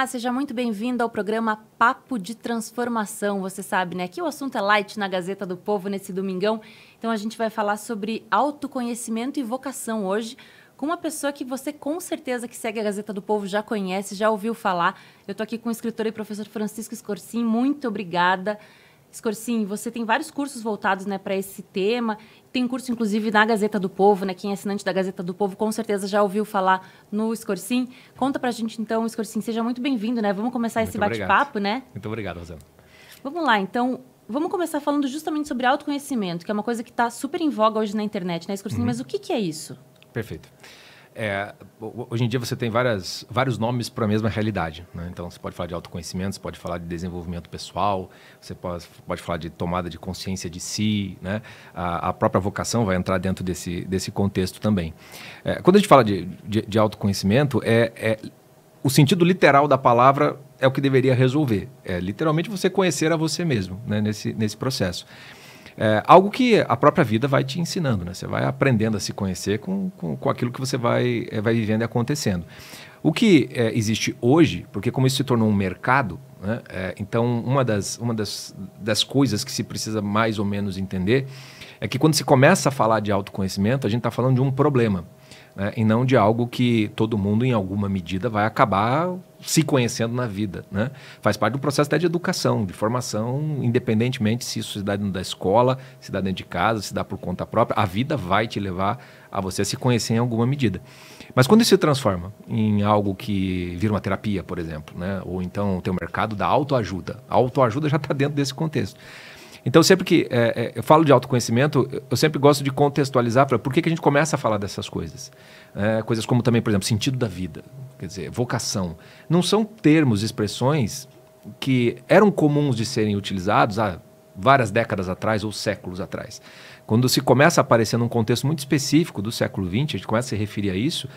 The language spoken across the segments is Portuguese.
Olá, seja muito bem-vindo ao programa Papo de Transformação. Você sabe, né, que o assunto é light na Gazeta do Povo nesse domingão. Então a gente vai falar sobre autoconhecimento e vocação hoje com uma pessoa que você com certeza que segue a Gazeta do Povo já conhece, já ouviu falar. Eu estou aqui com o escritor e professor Francisco Escorcim. Muito obrigada Escorcin, você tem vários cursos voltados né, para esse tema. Tem curso, inclusive, na Gazeta do Povo, né? Quem é assinante da Gazeta do Povo com certeza já ouviu falar no Escorcin. Conta para a gente, então, Escorcin, seja muito bem-vindo, né? Vamos começar esse bate-papo, né? Muito obrigado, Rosana. Vamos lá, então, vamos começar falando justamente sobre autoconhecimento, que é uma coisa que está super em voga hoje na internet, né, Scorsin? Uhum. Mas o que, que é isso? Perfeito. Perfeito. É, hoje em dia você tem várias, vários nomes para a mesma realidade. Né? Então você pode falar de autoconhecimento, você pode falar de desenvolvimento pessoal, você pode, pode falar de tomada de consciência de si. Né? A, a própria vocação vai entrar dentro desse, desse contexto também. É, quando a gente fala de, de, de autoconhecimento, é, é, o sentido literal da palavra é o que deveria resolver. É literalmente você conhecer a você mesmo né? nesse, nesse processo. É, algo que a própria vida vai te ensinando, né? Você vai aprendendo a se conhecer com, com, com aquilo que você vai, é, vai vivendo e acontecendo. O que é, existe hoje, porque como isso se tornou um mercado, né? É, então uma, das, uma das, das coisas que se precisa mais ou menos entender é que quando se começa a falar de autoconhecimento, a gente está falando de um problema. Né? e não de algo que todo mundo, em alguma medida, vai acabar se conhecendo na vida. Né? Faz parte do processo até de educação, de formação, independentemente se isso se dá dentro da escola, se dá dentro de casa, se dá por conta própria. A vida vai te levar a você se conhecer em alguma medida. Mas quando isso se transforma em algo que vira uma terapia, por exemplo, né? ou então tem o mercado da autoajuda. A autoajuda já está dentro desse contexto. Então, sempre que é, é, eu falo de autoconhecimento, eu sempre gosto de contextualizar para por que, que a gente começa a falar dessas coisas. É, coisas como também, por exemplo, sentido da vida quer dizer, vocação, não são termos, expressões que eram comuns de serem utilizados há várias décadas atrás ou séculos atrás. Quando se começa a aparecer num contexto muito específico do século XX, a gente começa a se referir a isso,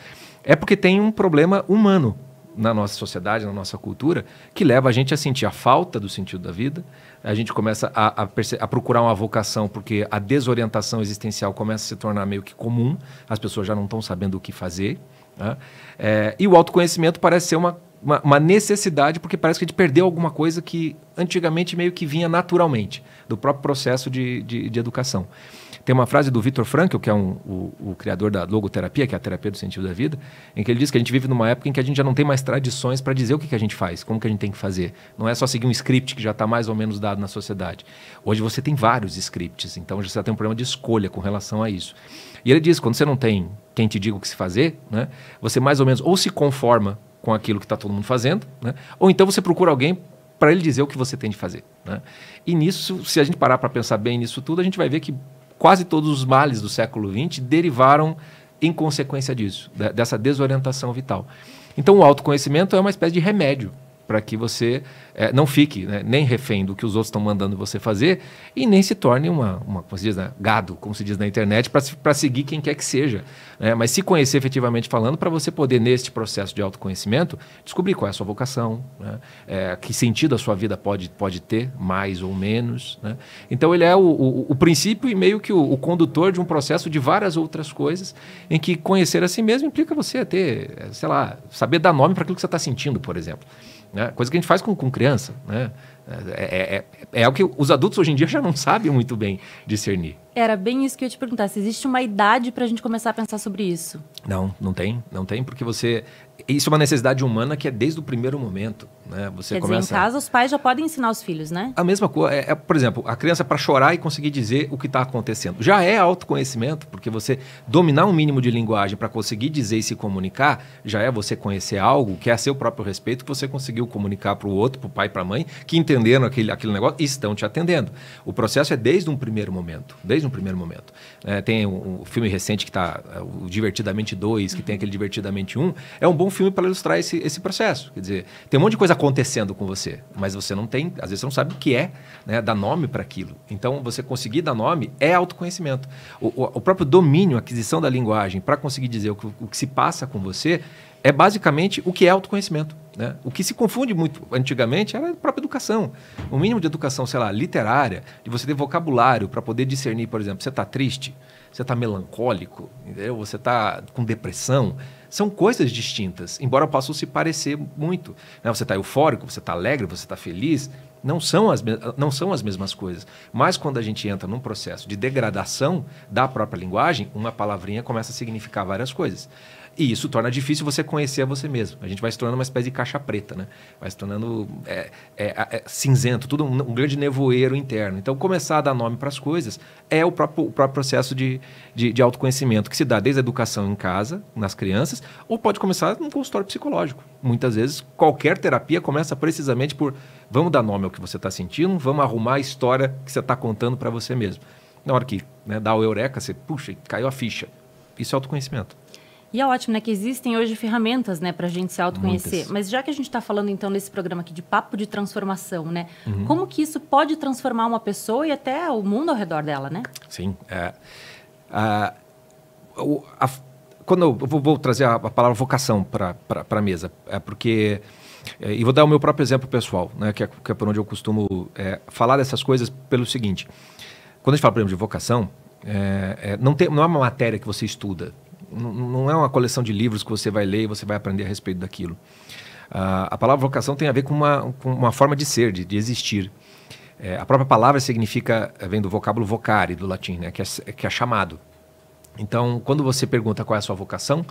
é porque tem um problema humano na nossa sociedade, na nossa cultura, que leva a gente a sentir a falta do sentido da vida, a gente começa a, a, a, procurar uma vocação, porque a desorientação existencial começa a se tornar meio que comum, as pessoas já não estão sabendo o que fazer, né? É, e o autoconhecimento parece ser uma, uma, uma, necessidade, porque parece que a gente perdeu alguma coisa que antigamente meio que vinha naturalmente do próprio processo de, de, de educação. Tem uma frase do Victor Frankl, que é um, o, o, criador da logoterapia, que é a terapia do sentido da vida, em que ele diz que a gente vive numa época em que a gente já não tem mais tradições para dizer o que, que a gente faz, como que a gente tem que fazer. Não é só seguir um script que já está mais ou menos dado na sociedade. Hoje você tem vários scripts, então você já tem um problema de escolha com relação a isso. E ele diz, quando você não tem quem te diga o que se fazer, né, você mais ou menos ou se conforma com aquilo que está todo mundo fazendo, né, ou então você procura alguém para ele dizer o que você tem de fazer. Né? E nisso, se a gente parar para pensar bem nisso tudo, a gente vai ver que quase todos os males do século XX derivaram em consequência disso, dessa desorientação vital. Então, o autoconhecimento é uma espécie de remédio para que você é, não fique né, nem refém do que os outros estão mandando você fazer e nem se torne uma, uma como se diz, né, gado, como se diz na internet, para seguir quem quer que seja. Né? Mas se conhecer efetivamente falando, para você poder, neste processo de autoconhecimento, descobrir qual é a sua vocação, é, que sentido a sua vida pode, pode ter, mais ou menos. Né. Então, ele é o, o, o, princípio e meio que o, o, condutor de um processo de várias outras coisas, em que conhecer a si mesmo implica você ter, eh, sei lá, saber dar nome para aquilo que você está sentindo, por exemplo. Né? Coisa que a gente faz com, com criança. Né? É, é, é, é, o que os adultos hoje em dia já não sabem muito bem discernir. Era bem isso que eu ia te perguntar. Se existe uma idade para a gente começar a pensar sobre isso? Não, não tem. Não tem, porque você. Isso é uma necessidade humana que é desde o primeiro momento. Né? Você Quer começa... dizer, em casa os pais já podem ensinar os filhos, né? A mesma coisa. É, é por exemplo, a criança para chorar e conseguir dizer o que está acontecendo. Já é autoconhecimento, porque você dominar um mínimo de linguagem para conseguir dizer e se comunicar, já é você conhecer algo que é a seu próprio respeito, que você conseguiu comunicar para o outro, para o pai, para a mãe, que entenderam aquele, aquele negócio e estão te atendendo. O processo é desde um primeiro momento. Desde no primeiro momento. É, tem um, um, filme recente que está, é, o Divertidamente 2, que uhum. tem aquele Divertidamente 1. É um bom filme para ilustrar esse, esse processo. Quer dizer, tem um monte de coisa acontecendo com você, mas você não tem, às vezes você não sabe o que é, né, dar nome para aquilo. Então, você conseguir dar nome é autoconhecimento. O, o, o próprio domínio, aquisição da linguagem, para conseguir dizer o, o que se passa com você, é basicamente o que é autoconhecimento. Né? O que se confunde muito antigamente era a própria educação. O mínimo de educação, sei lá, literária, de você ter vocabulário para poder discernir, por exemplo, você está triste, você está melancólico, entendeu? você está com depressão. São coisas distintas, embora possam se parecer muito. Né? Você está eufórico, você está alegre, você está feliz. Não são, as não são as mesmas coisas. Mas quando a gente entra num processo de degradação da própria linguagem, uma palavrinha começa a significar várias coisas. E isso torna difícil você conhecer a você mesmo. A gente vai se tornando uma espécie de caixa preta, né? Vai se tornando é, é, é, cinzento, tudo um, um, grande nevoeiro interno. Então, começar a dar nome para as coisas é o próprio, o próprio processo de, de, de, autoconhecimento que se dá desde a educação em casa, nas crianças, ou pode começar num consultório psicológico. Muitas vezes, qualquer terapia começa precisamente por vamos dar nome ao que você está sentindo, vamos arrumar a história que você está contando para você mesmo. Na hora que né, dá o eureka, você puxa, caiu a ficha. Isso é autoconhecimento. E é ótimo, né, que existem hoje ferramentas, né, para a gente se autoconhecer. Muitas. Mas já que a gente está falando então nesse programa aqui de papo de transformação, né, uhum. como que isso pode transformar uma pessoa e até o mundo ao redor dela, né? Sim. É, a, a, quando eu vou, vou trazer a, a palavra vocação para a mesa, é porque é, e vou dar o meu próprio exemplo pessoal, né, que é, que é por onde eu costumo é, falar dessas coisas pelo seguinte: quando a gente fala, por exemplo, de vocação, é, é não, tem, não é uma matéria que você estuda, não é uma coleção de livros que você vai ler e você vai aprender a respeito daquilo. Uh, a palavra vocação tem a ver com uma, com uma forma de ser, de, de existir. É, a própria palavra significa, eh, vem do vocábulo vocare, do latim, né? que, é, que é chamado. Então, quando você pergunta qual é a sua vocação,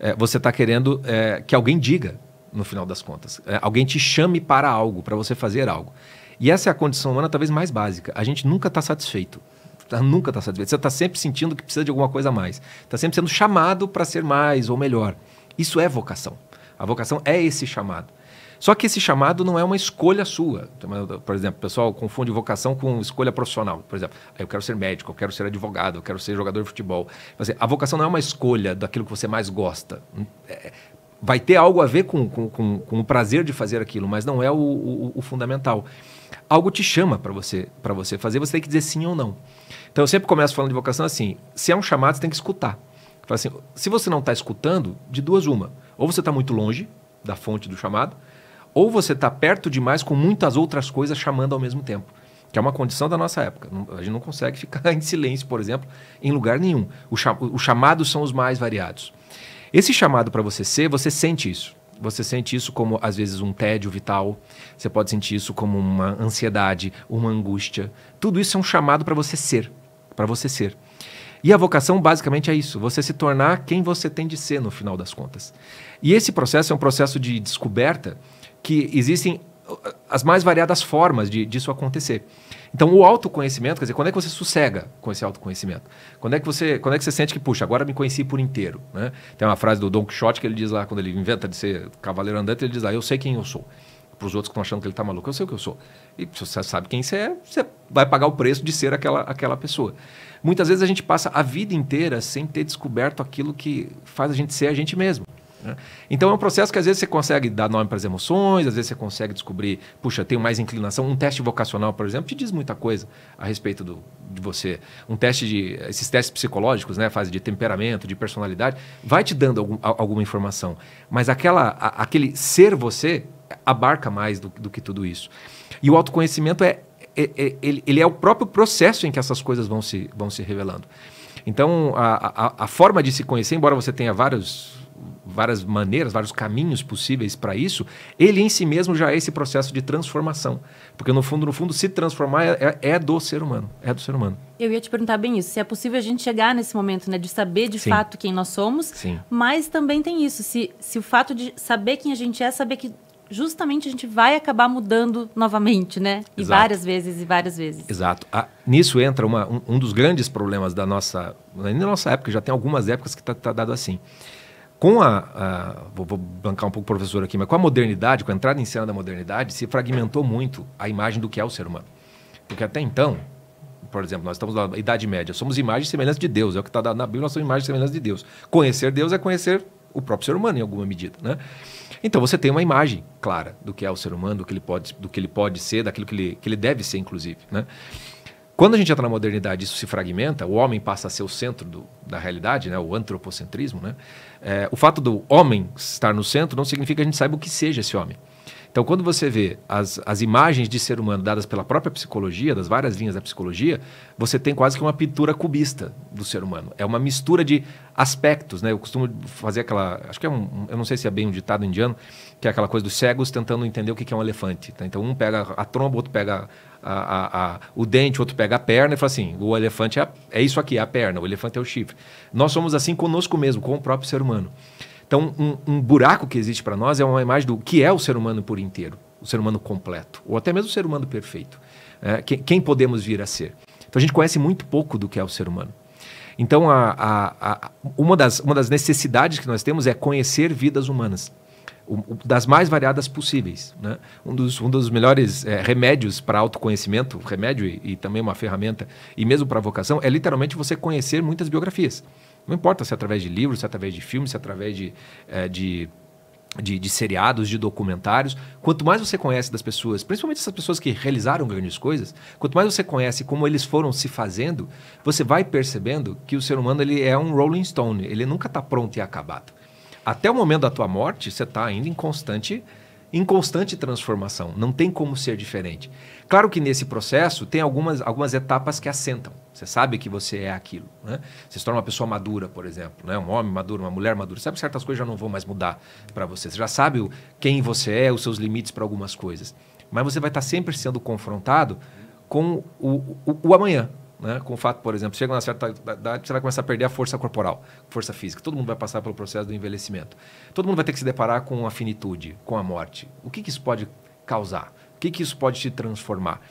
é, você está querendo é, que alguém diga, no final das contas. alguém te chame para algo, para você fazer algo. E essa é a condição humana talvez mais básica. A gente nunca está satisfeito. Tá, nunca está satisfeito. Você está sempre sentindo que precisa de alguma coisa a mais. Está sempre sendo chamado para ser mais ou melhor. Isso é vocação. A vocação é esse chamado. Só que esse chamado não é uma escolha sua. Então, por exemplo, o pessoal confunde vocação com escolha profissional. Por exemplo, ah, eu quero ser médico, eu quero ser advogado, eu quero ser jogador de futebol. Mas, assim, a vocação não é uma escolha daquilo que você mais gosta. É, vai ter algo a ver com, com, com, com, o prazer de fazer aquilo, mas não é o, o, o fundamental algo te chama para você para você fazer, você tem que dizer sim ou não. Então eu sempre começo falando de vocação assim: se é um chamado, você tem que escutar. Assim, se você não está escutando, de duas uma. Ou você está muito longe da fonte do chamado, ou você está perto demais com muitas outras coisas chamando ao mesmo tempo. Que é uma condição da nossa época. A gente não consegue ficar em silêncio, por exemplo, em lugar nenhum. Os chamados são os mais variados. Esse chamado para você ser, você sente isso. Você sente isso como, às vezes, um tédio vital, você pode sentir isso como uma ansiedade, uma angústia. Tudo isso é um chamado para você ser, para você ser. E a vocação basicamente é isso, você se tornar quem você tem de ser no final das contas. E esse processo é um processo de descoberta que existem uh, as mais variadas formas de, disso acontecer. Então, o autoconhecimento, quer dizer, quando é que você sossega com esse autoconhecimento? Quando é que você, quando é que você sente que, puxa, agora me conheci por inteiro, né? Tem uma frase do Don Quixote que ele diz lá, quando ele inventa de ser cavaleiro andante, ele diz lá, eu sei quem eu sou. Para os outros que estão achando que ele está maluco, eu sei o que eu sou. E se você sabe quem você é, você vai pagar o preço de ser aquela, aquela pessoa. Muitas vezes a gente passa a vida inteira sem ter descoberto aquilo que faz a gente ser a gente mesmo. Né? Então é um processo que às vezes você consegue dar nome para as emoções, às vezes você consegue descobrir, puxa, tenho mais inclinação. Um teste vocacional, por exemplo, te diz muita coisa a respeito do, de você. Um teste de. Esses testes psicológicos, né? Fase de temperamento, de personalidade, vai te dando algum, alguma informação. Mas aquela, a, aquele ser você abarca mais do, do que tudo isso. E o autoconhecimento é, é, é ele, é o próprio processo em que essas coisas vão se, vão se revelando. Então, a, a, a, forma de se conhecer, embora você tenha vários várias maneiras, vários caminhos possíveis para isso, ele em si mesmo já é esse processo de transformação. Porque no fundo, no fundo, se transformar é, é, é do ser humano. É do ser humano. Eu ia te perguntar bem isso, se é possível a gente chegar nesse momento, né, de saber de Sim. fato quem nós somos, Sim. mas também tem isso, se, se o fato de saber quem a gente é, saber que justamente a gente vai acabar mudando novamente, né? E Exato. várias vezes e várias vezes. Exato. Ah, nisso entra uma, um, um, dos grandes problemas da nossa. Na nossa época, já tem algumas épocas que está tá dado assim com a, a vou, vou, bancar um pouco o professor aqui, mas com a modernidade, com a entrada em cena da modernidade, se fragmentou muito a imagem do que é o ser humano. Porque até então, por exemplo, nós estamos na Idade Média, somos imagem e semelhança de Deus, é o que está na Bíblia, nós somos imagem e semelhança de Deus. Conhecer Deus é conhecer o próprio ser humano em alguma medida, né? Então você tem uma imagem clara do que é o ser humano, do que ele pode, do que ele pode ser, daquilo que ele, que ele deve ser, inclusive, né? Quando a gente entra na modernidade, isso se fragmenta, o homem passa a ser o centro do, da realidade, né? o antropocentrismo. Né? É, o fato do homem estar no centro não significa que a gente saiba o que seja esse homem. Então, quando você vê as, as imagens de ser humano dadas pela própria psicologia, das várias linhas da psicologia, você tem quase que uma pintura cubista do ser humano. É uma mistura de aspectos, né? Eu costumo fazer aquela. Acho que é um. Eu não sei se é bem um ditado indiano, que é aquela coisa dos cegos tentando entender o que é um elefante. Tá? Então, um pega a tromba, outro pega a, a, a, o dente, outro pega a perna e fala assim: o elefante é, é isso aqui, é a perna, o elefante é o chifre. Nós somos assim conosco mesmo, com o próprio ser humano. Então, um, um buraco que existe para nós é uma imagem do que é o ser humano por inteiro, o ser humano completo, ou até mesmo o ser humano perfeito. É, né? quem, quem, podemos vir a ser? Então, a gente conhece muito pouco do que é o ser humano. Então, a, a, a, uma, das, uma das necessidades que nós temos é conhecer vidas humanas das mais variadas possíveis. Né? Um, dos, um dos melhores é, remédios para autoconhecimento, remédio e, e, também uma ferramenta, e mesmo para vocação, é literalmente você conhecer muitas biografias. Não importa se é através de livros, se é através de filmes, se é através de, é, de de, de, seriados, de documentários. Quanto mais você conhece das pessoas, principalmente essas pessoas que realizaram grandes coisas, quanto mais você conhece como eles foram se fazendo, você vai percebendo que o ser humano ele é um Rolling Stone, ele nunca está pronto e acabado. Até o momento da tua morte, você está ainda em constante, em constante transformação. Não tem como ser diferente. Claro que nesse processo tem algumas, algumas etapas que assentam. Você sabe que você é aquilo. Né? Você se torna uma pessoa madura, por exemplo. Né? Um homem maduro, uma mulher madura. Você sabe que certas coisas já não vão mais mudar para você. Você já sabe quem você é, os seus limites para algumas coisas. Mas você vai estar tá sempre sendo confrontado com o, o, o amanhã. Né? Com o fato, por exemplo, chega uma certa idade, você vai começar a perder a força corporal, força física. Todo mundo vai passar pelo processo do envelhecimento. Todo mundo vai ter que se deparar com a finitude, com a morte. O que, que isso pode causar? O que, que isso pode te transformar?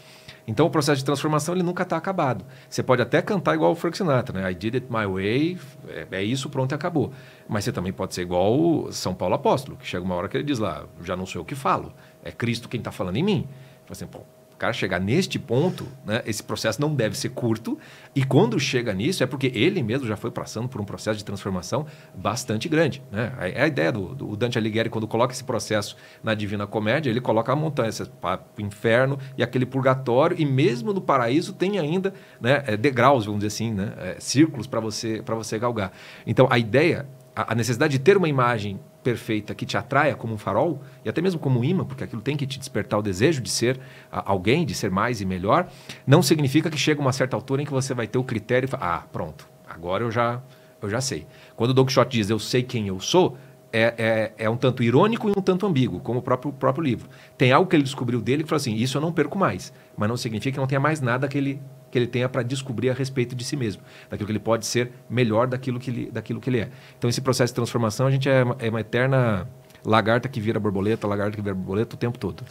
Então o processo de transformação ele nunca está acabado. Você pode até cantar igual o Frank Sinatra, né? I did it my way, é, é isso, pronto e acabou. Mas você também pode ser igual o São Paulo Apóstolo, que chega uma hora que ele diz lá, já não sou eu que falo, é Cristo quem está falando em mim. Fala assim, pô, o cara chegar neste ponto, né, esse processo não deve ser curto, e quando chega nisso é porque ele mesmo já foi passando por um processo de transformação bastante grande. Né? É a ideia do, do Dante Alighieri, quando coloca esse processo na Divina Comédia, ele coloca a montanha, esse inferno e aquele purgatório, e mesmo no paraíso tem ainda né, é, degraus, vamos dizer assim, né, é, círculos para você, você galgar. Então a ideia, a necessidade de ter uma imagem perfeita que te atraia como um farol e até mesmo como um imã, porque aquilo tem que te despertar o desejo de ser ah, alguém, de ser mais e melhor, não significa que chega uma certa altura em que você vai ter o critério e fala, ah, pronto, agora eu já, eu já sei. Quando o Don Quixote diz eu sei quem eu sou, é, é, é, um tanto irônico e um tanto ambíguo, como o próprio, próprio livro. Tem algo que ele descobriu dele que falou assim: isso eu não perco mais. Mas não significa que não tenha mais nada que ele que ele tenha para descobrir a respeito de si mesmo, daquilo que ele pode ser melhor daquilo que ele, daquilo que ele é. Então, esse processo de transformação, a gente é uma, é uma eterna lagarta que vira borboleta, lagarta que vira borboleta o tempo todo.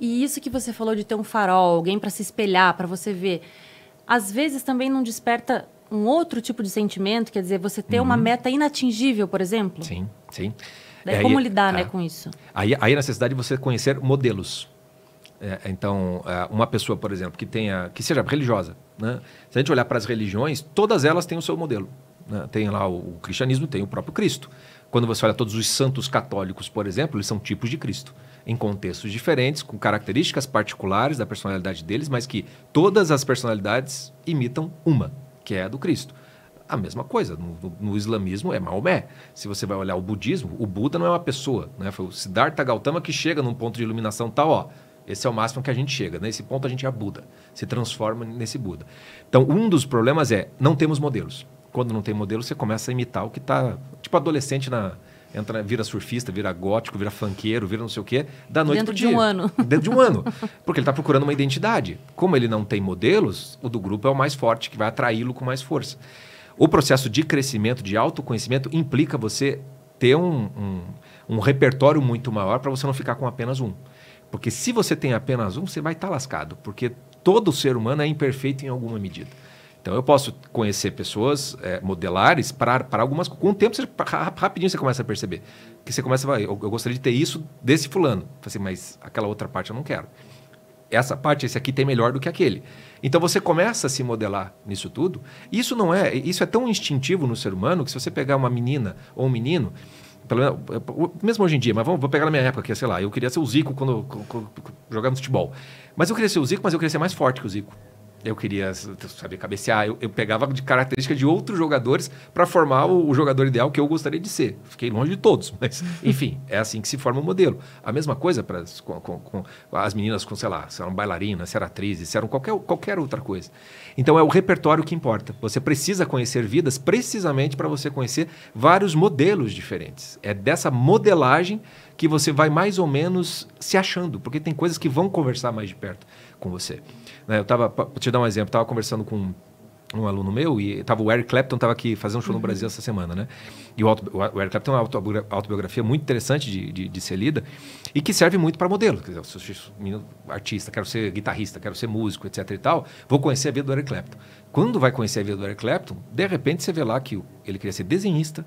E isso que você falou de ter um farol, alguém para se espelhar, para você ver, às vezes também não desperta um outro tipo de sentimento, quer dizer, você ter uhum. uma meta inatingível, por exemplo? Sim, sim. Daí, como lidar né, tá. com isso? Aí, aí a é necessidade de você conhecer modelos. É, então, é, uma pessoa, por exemplo, que tenha, que seja religiosa, né? se a gente olhar para as religiões, todas elas têm o seu modelo. Né? Tem lá o, o cristianismo, tem o próprio Cristo. Quando você olha todos os santos católicos, por exemplo, eles são tipos de Cristo, em contextos diferentes, com características particulares da personalidade deles, mas que todas as personalidades imitam uma, que é a do Cristo a mesma coisa. No, no, islamismo é Maomé. Se você vai olhar o budismo, o Buda não é uma pessoa. Né? Foi o Siddhartha Gautama que chega num ponto de iluminação tal, ó. Esse é o máximo que a gente chega. Nesse ponto a gente é Buda, se transforma nesse Buda. Então, um dos problemas é não temos modelos. Quando não tem modelo, você começa a imitar o que está. Tipo adolescente na. Entra, vira surfista, vira gótico, vira funkeiro, vira não sei o quê, da noite Dentro pro dia. Dentro de um ano. Dentro de um ano. Porque ele está procurando uma identidade. Como ele não tem modelos, o do grupo é o mais forte, que vai atraí-lo com mais força. O processo de crescimento, de autoconhecimento, implica você ter um, um, um repertório muito maior para você não ficar com apenas um. Porque se você tem apenas um, você vai estar tá lascado, porque todo ser humano é imperfeito em alguma medida. Então eu posso conhecer pessoas é, modelares para algumas. Com o tempo, você, rapidinho você começa a perceber. Que você começa a eu, eu gostaria de ter isso desse fulano. Assim, mas aquela outra parte eu não quero. Essa parte, esse aqui tem melhor do que aquele. Então você começa a se modelar nisso tudo. Isso não é. Isso é tão instintivo no ser humano que se você pegar uma menina ou um menino pelo, mesmo hoje em dia, mas vamos, vou pegar na minha época, que sei lá, eu queria ser o Zico quando, quando, quando jogava futebol. Mas eu queria ser o Zico, mas eu queria ser mais forte que o Zico eu queria saber cabecear. Eu, eu, pegava de característica de outros jogadores para formar o, o, jogador ideal que eu gostaria de ser. Fiquei longe de todos, mas enfim, é assim que se forma o modelo. A mesma coisa para com, com, com, as meninas com, sei lá, se eram bailarinas, se eram atrizes, se eram qualquer, qualquer outra coisa. Então é o repertório que importa. Você precisa conhecer vidas precisamente para você conhecer vários modelos diferentes. É dessa modelagem que você vai mais ou menos se achando, porque tem coisas que vão conversar mais de perto com você. Né? Eu tava, para te dar um exemplo, tava conversando com um aluno meu e tava o Eric Clapton tava aqui fazendo um show uhum. no Brasil essa semana, né? E o, o Eric Clapton é uma autobiografia muito interessante de, de, de ser lida e que serve muito para modelo. Quer dizer, se eu sou artista, quero ser guitarrista, quero ser músico, etc e tal, vou conhecer a vida do Eric Clapton. Quando vai conhecer a vida do Eric Clapton, de repente você vê lá que ele queria ser desenhista,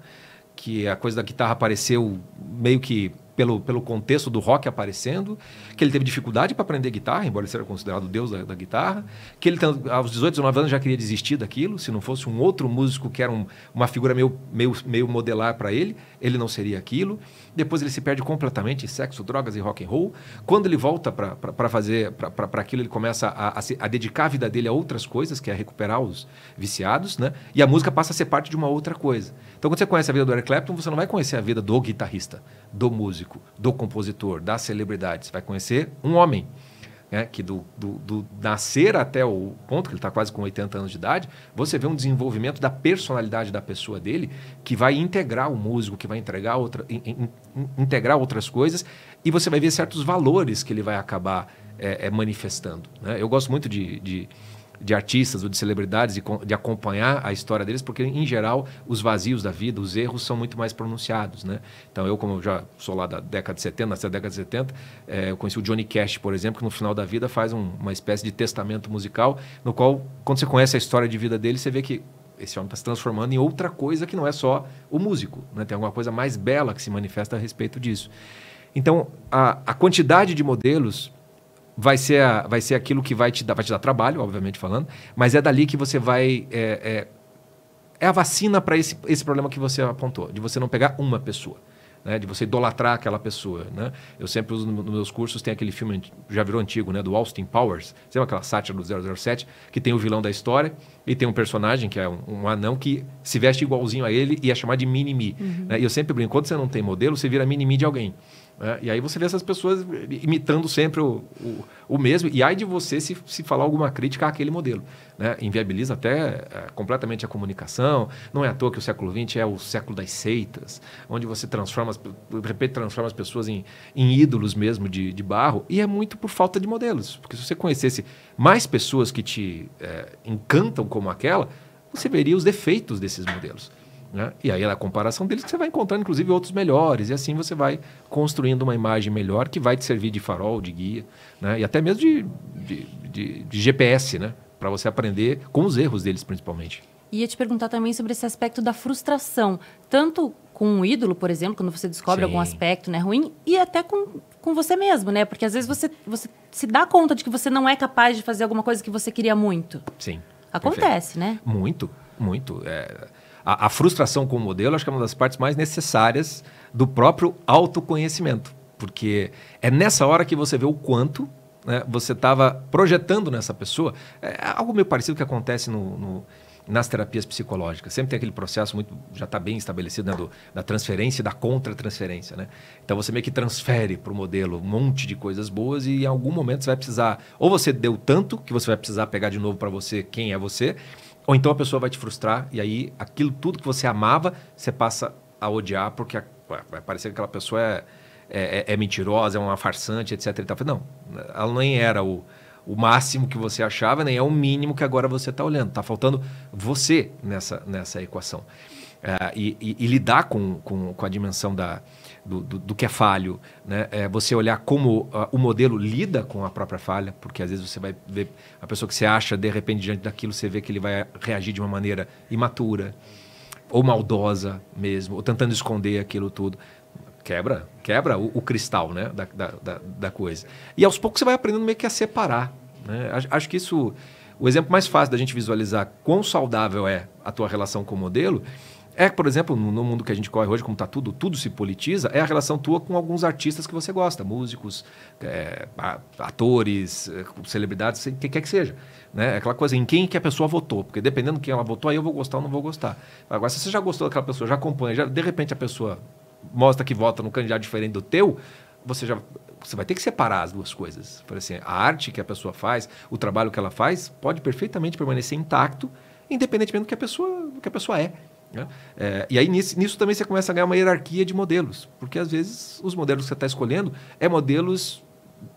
que a coisa da guitarra apareceu meio que pelo, pelo contexto do rock aparecendo, que ele teve dificuldade para aprender guitarra, embora ele seja considerado o deus da, da, guitarra, que ele aos 18, 19 anos já queria desistir daquilo, se não fosse um outro músico que era um, uma figura meio, meio, meio modelar para ele, ele não seria aquilo. Depois ele se perde completamente em sexo, drogas e rock and roll. Quando ele volta para fazer para aquilo, ele começa a, a, se, a, dedicar a vida dele a outras coisas, que é recuperar os viciados, né? E a música passa a ser parte de uma outra coisa. Então, quando você conhece a vida do Eric Clapton, você não vai conhecer a vida do guitarrista, do músico, do compositor, da celebridade. Você vai conhecer um homem né, que do, do, do, nascer até o ponto, que ele está quase com 80 anos de idade, você vê um desenvolvimento da personalidade da pessoa dele que vai integrar o músico, que vai entregar outra, in, in, in, integrar outras coisas, e você vai ver certos valores que ele vai acabar é, é, manifestando. Né? Eu gosto muito de, de de artistas ou de celebridades e de acompanhar a história deles, porque em geral os vazios da vida, os erros são muito mais pronunciados, né? Então eu, como já sou lá da década de 70, nasci na década de 70, é, eh, eu conheci o Johnny Cash, por exemplo, que no final da vida faz um, uma espécie de testamento musical, no qual quando você conhece a história de vida dele, você vê que esse homem está se transformando em outra coisa que não é só o músico, né? Tem alguma coisa mais bela que se manifesta a respeito disso. Então, a, a quantidade de modelos vai ser, a, vai ser aquilo que vai te, dar, vai te dar trabalho, obviamente falando, mas é dali que você vai. É, é, é a vacina para esse, esse problema que você apontou, de você não pegar uma pessoa. Né, de você idolatrar aquela pessoa. Né? Eu sempre uso nos meus cursos, tem aquele filme, já virou antigo, né, do Austin Powers, sabe aquela sátira do 007, que tem o vilão da história e tem um personagem, que é um, um anão, que se veste igualzinho a ele e é chamado de mini-me. Uhum. Né? E eu sempre brinco, quando você não tem modelo, você vira mini-me de alguém. É, e aí você vê essas pessoas imitando sempre o, o, o, mesmo. E aí de você se, se falar alguma crítica àquele modelo. Né? Inviabiliza até é, completamente a comunicação. Não é à toa que o século XX é o século das seitas, onde você transforma, as, de repente, transforma as pessoas em, em ídolos mesmo de, de barro. E é muito por falta de modelos. Porque se você conhecesse mais pessoas que te é, encantam como aquela, você veria os defeitos desses modelos. Né? E aí na comparação deles você vai encontrando, inclusive, outros melhores. E assim você vai construindo uma imagem melhor que vai te servir de farol, de guia, né? e até mesmo de, de, de, de GPS, né? para você aprender com os erros deles, principalmente. Ia te perguntar também sobre esse aspecto da frustração, tanto com um ídolo, por exemplo, quando você descobre Sim. algum aspecto né, ruim, e até com, com você mesmo, né? Porque às vezes você, você se dá conta de que você não é capaz de fazer alguma coisa que você queria muito. Sim. Acontece, perfeito. né? Muito, muito. É a, a frustração com o modelo acho que é uma das partes mais necessárias do próprio autoconhecimento. Porque é nessa hora que você vê o quanto né, você estava projetando nessa pessoa. É, é algo meio parecido que acontece no, no nas terapias psicológicas. Sempre tem aquele processo muito já está bem estabelecido né, do, da transferência e da contra-transferência. Né? Então você meio que transfere para o modelo um monte de coisas boas e em algum momento você vai precisar. Ou você deu tanto que você vai precisar pegar de novo para você quem é você, ou então a pessoa vai te frustrar e aí aquilo tudo que você amava, você passa a odiar porque a, vai parecer que aquela pessoa é, é, é, é mentirosa, é uma farsante, etc. E Não, ela nem era o, o máximo que você achava, nem é o mínimo que agora você está olhando. Está faltando você nessa, nessa equação. É, e, e, e, lidar com, com, com a dimensão da, do, do, do que é falho, né? É você olhar como uh, o modelo lida com a própria falha, porque às vezes você vai ver a pessoa que você acha, de repente, diante daquilo, você vê que ele vai reagir de uma maneira imatura, ou maldosa mesmo, ou tentando esconder aquilo tudo. Quebra, quebra o, o cristal né? Da, da, da, coisa. E aos poucos você vai aprendendo meio que a separar. Né? Acho, acho que isso. O exemplo mais fácil da gente visualizar quão saudável é a tua relação com o modelo é, por exemplo, no mundo que a gente corre hoje, como está tudo, tudo se politiza, é a relação tua com alguns artistas que você gosta, músicos, é, atores, é, celebridades, o que quer que seja. Né? É aquela coisa em quem que a pessoa votou, porque dependendo de quem ela votou, aí eu vou gostar ou não vou gostar. Agora, se você já gostou daquela pessoa, já acompanha, já, de repente a pessoa mostra que vota num candidato diferente do teu, você já você vai ter que separar as duas coisas. Por assim, a arte que a pessoa faz, o trabalho que ela faz, pode perfeitamente permanecer intacto, independentemente do que a pessoa, do que a pessoa é. Né? É, e aí nisso, nisso, também você começa a ganhar uma hierarquia de modelos, porque às vezes os modelos que você está escolhendo é modelos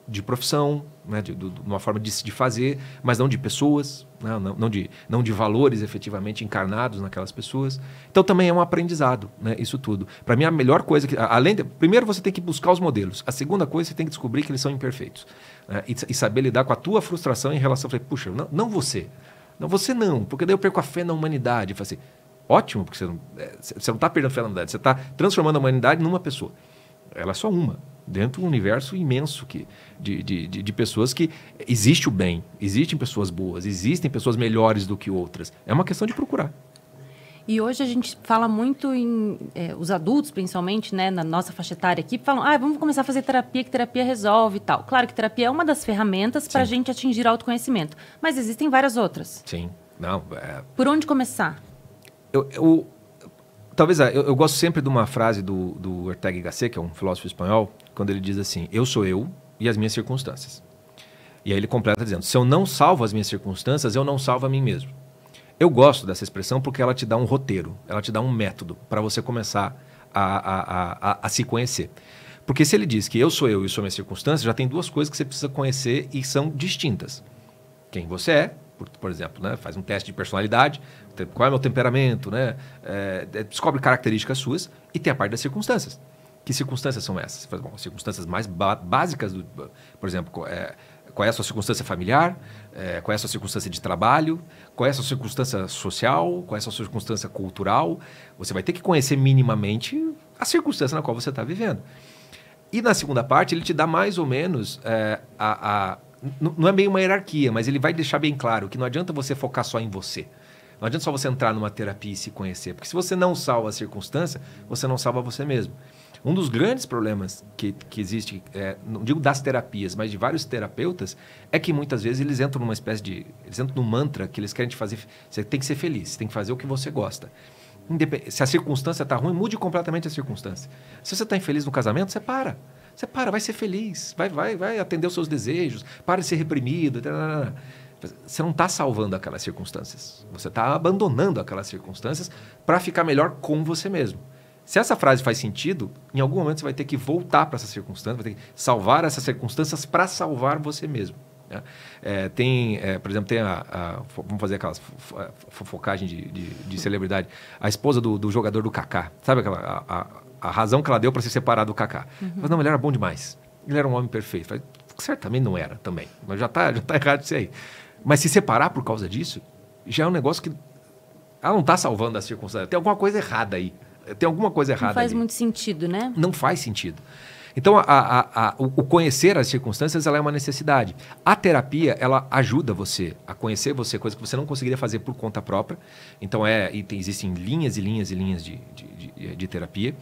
de profissão, né? de, de, de, uma forma de se fazer, mas não de pessoas, né? não, não, de, não de valores efetivamente encarnados naquelas pessoas. Então também é um aprendizado, né? isso tudo. Para mim a melhor coisa que além de, primeiro você tem que buscar os modelos, a segunda coisa você tem que descobrir que eles são imperfeitos né? e, e, saber lidar com a tua frustração em relação a, puxa, não, não você, não você não, porque daí eu perco a fé na humanidade, eu assim, Ótimo, porque você não está é, não tá perdendo fé na humanidade, você está transformando a humanidade numa pessoa. Ela é só uma, dentro de um universo imenso que, de, de, de, de pessoas que existe o bem, existem pessoas boas, existem pessoas melhores do que outras. É uma questão de procurar. E hoje a gente fala muito em. É, os adultos, principalmente, né, na nossa faixa etária aqui, falam: ah, vamos começar a fazer terapia, que terapia resolve e tal. Claro que terapia é uma das ferramentas para a gente atingir autoconhecimento, mas existem várias outras. Sim. Não, é... Por onde começar? Eu, eu, talvez é, eu, eu, gosto sempre de uma frase do, do Ortega y Gasset, que é um filósofo espanhol, quando ele diz assim: Eu sou eu e as minhas circunstâncias. E aí ele completa dizendo: Se eu não salvo as minhas circunstâncias, eu não salvo a mim mesmo. Eu gosto dessa expressão porque ela te dá um roteiro, ela te dá um método para você começar a, a, a, a, se conhecer. Porque se ele diz que eu sou eu e sou minhas circunstâncias, já tem duas coisas que você precisa conhecer e são distintas: quem você é por, por exemplo, né? faz um teste de personalidade, qual é o meu temperamento, né? É, é, descobre características suas e tem a parte das circunstâncias. Que circunstâncias são essas? Bom, circunstâncias mais básicas, do, por exemplo, é, qual é a sua circunstância familiar, é, qual é a sua circunstância de trabalho, qual é a sua circunstância social, qual é a sua circunstância cultural. Você vai ter que conhecer minimamente a circunstância na qual você está vivendo. E na segunda parte, ele te dá mais ou menos é, a, a, não é meio uma hierarquia, mas ele vai deixar bem claro que não adianta você focar só em você. Não adianta só você entrar numa terapia e se conhecer, porque se você não salva a circunstância, você não salva você mesmo. Um dos grandes problemas que, que existe, é, não digo das terapias, mas de vários terapeutas, é que muitas vezes eles entram numa espécie de. Eles entram num mantra que eles querem te fazer. Você tem que ser feliz, você tem que fazer o que você gosta. Independ... Se a circunstância está ruim, mude completamente a circunstância. Se você está infeliz no casamento, você para. Você para, vai ser feliz, vai, vai, vai atender os seus desejos, para de ser reprimido. Tá, tá, tá, você não está salvando aquelas circunstâncias. Você está abandonando aquelas circunstâncias para ficar melhor com você mesmo. Se essa frase faz sentido, em algum momento você vai ter que voltar para essas circunstâncias, vai ter que salvar essas circunstâncias para salvar você mesmo. Né? É, tem, é, por exemplo, tem a, a, Vamos fazer aquelas é, fofocagem de, de, de celebridade. A esposa do, do, jogador do Kaká. Sabe aquela. A, a razão que ela deu para se separar do Kaká. Uhum. Mas não, ele era bom demais. Ele era um homem perfeito. Falei, Certamente não era também. Mas já está já tá errado isso aí. Mas se separar por causa disso, já é um negócio que. Ela não está salvando a circunstância. Tem alguma coisa errada aí. Tem alguma coisa errada. aí Não faz muito sentido, né? Não faz sentido. Então, a, a, a, o conhecer as circunstâncias ela é uma necessidade. A terapia ela ajuda você a conhecer você, coisa que você não conseguiria fazer por conta própria. Então, é, tem, existem linhas e linhas e linhas de, de, de terapia.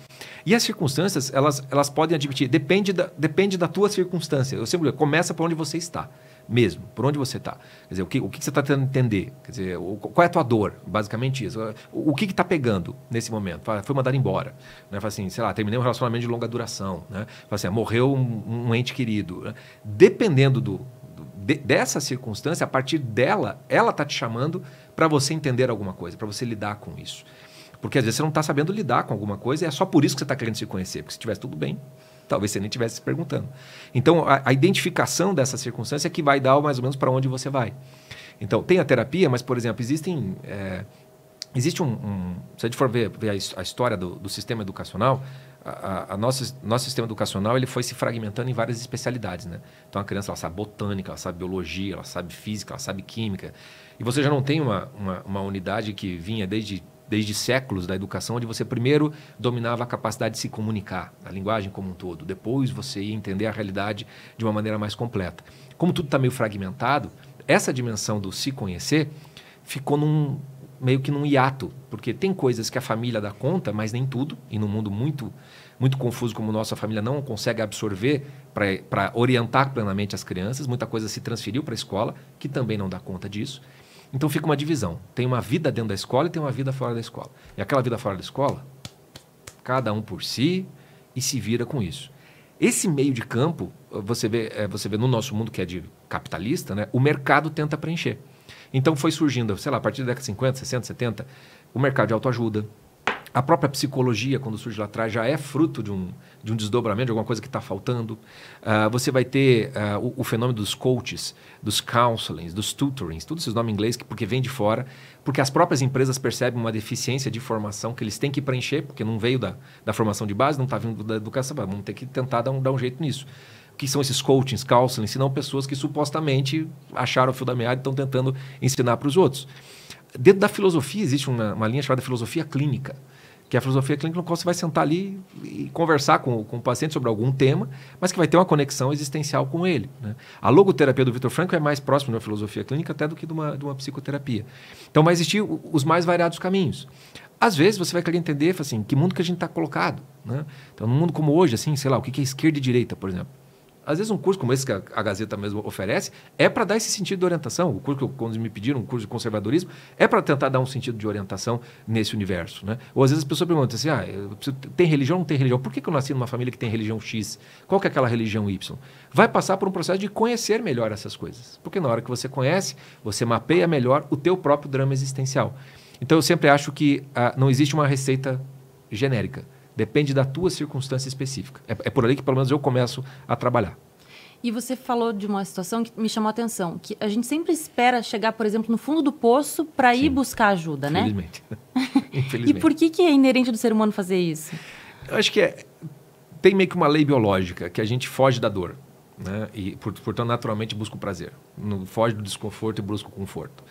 E as circunstâncias, elas, elas podem admitir, depende da, depende da tua circunstância. Eu sempre digo, começa por onde você está mesmo, por onde você está. Quer dizer, o que, o que você está tentando entender? Quer dizer, o, qual é a tua dor? Basicamente isso. O, o que está pegando nesse momento? Fala, foi mandado embora. Né? Fala assim, sei lá, terminei um relacionamento de longa duração. Né? Fala assim, ah, morreu um, um ente querido. Né? Dependendo do, do de, dessa circunstância, a partir dela, ela está te chamando para você entender alguma coisa, para você lidar com isso. Porque às vezes você não está sabendo lidar com alguma coisa e é só por isso que você está querendo se conhecer. Porque se tivesse tudo bem, talvez você nem estivesse se perguntando. Então, a, a, identificação dessa circunstância é que vai dar mais ou menos para onde você vai. Então, tem a terapia, mas, por exemplo, existem. É, existe um, um, Se a gente for ver, ver a, a, história do, do sistema educacional, a, a, nossa, nosso sistema educacional ele foi se fragmentando em várias especialidades, né? Então a criança ela sabe botânica, ela sabe biologia, ela sabe física, ela sabe química. E você já não tem uma, uma, uma unidade que vinha desde desde séculos da educação, onde você primeiro dominava a capacidade de se comunicar, a linguagem como um todo. Depois você ia entender a realidade de uma maneira mais completa. Como tudo está meio fragmentado, essa dimensão do se conhecer ficou num meio que num hiato, porque tem coisas que a família dá conta, mas nem tudo, e num mundo muito muito confuso como o nosso, a família não consegue absorver para orientar plenamente as crianças, muita coisa se transferiu para a escola, que também não dá conta disso. Então fica uma divisão. Tem uma vida dentro da escola e tem uma vida fora da escola. E aquela vida fora da escola, cada um por si e se vira com isso. Esse meio de campo, você vê, eh, você vê no nosso mundo que é de capitalista, né? o mercado tenta preencher. Então foi surgindo, sei lá, a partir da década de 50, 60, 70, o mercado de autoajuda, a própria psicologia, quando surge lá atrás, já é fruto de um, de um desdobramento, de alguma coisa que está faltando. Uh, você vai ter uh, o, o, fenômeno dos coaches, dos counselings, dos tutorings, todos esses nomes em inglês, que, porque vem de fora, porque as próprias empresas percebem uma deficiência de formação que eles têm que preencher, porque não veio da, da formação de base, não está vindo da educação, vamos ter que tentar dar um, dar um jeito nisso que são esses coachings, counseling, senão pessoas que supostamente acharam o fio da meada e estão tentando ensinar para os outros. Dentro da filosofia existe uma, uma linha chamada filosofia clínica, que a filosofia clínica, no qual você vai sentar ali e conversar com, com o paciente sobre algum tema, mas que vai ter uma conexão existencial com ele. Né? A logoterapia do Vitor Franco é mais próxima da filosofia clínica até do que de uma, de uma psicoterapia. Então, vai existir os mais variados caminhos. Às vezes, você vai querer entender assim, que mundo que a gente está colocado. Né? Então, num mundo como hoje, assim, sei lá, o que é esquerda e direita, por exemplo. Às vezes um curso como esse que a Gazeta mesmo oferece é para dar esse sentido de orientação. O curso que eu, quando me pediram, um curso de conservadorismo, é para tentar dar um sentido de orientação nesse universo. Né? Ou às vezes as pessoas perguntam assim, ah, preciso, tem religião ou não tem religião? Por que, que eu nasci numa família que tem religião X? Qual que é aquela religião Y? Vai passar por um processo de conhecer melhor essas coisas. Porque na hora que você conhece, você mapeia melhor o teu próprio drama existencial. Então eu sempre acho que ah, não existe uma receita genérica Depende da tua circunstância específica. É, é por ali que pelo menos eu começo a trabalhar. E você falou de uma situação que me chamou a atenção, que a gente sempre espera chegar, por exemplo, no fundo do poço para ir buscar ajuda, né? Infelizmente. né? Infelizmente. e por que, que é inerente do ser humano fazer isso? Eu acho que é, tem meio que uma lei biológica, que a gente foge da dor. Né? E, portanto, naturalmente busca o prazer. Foge do desconforto e busca o conforto.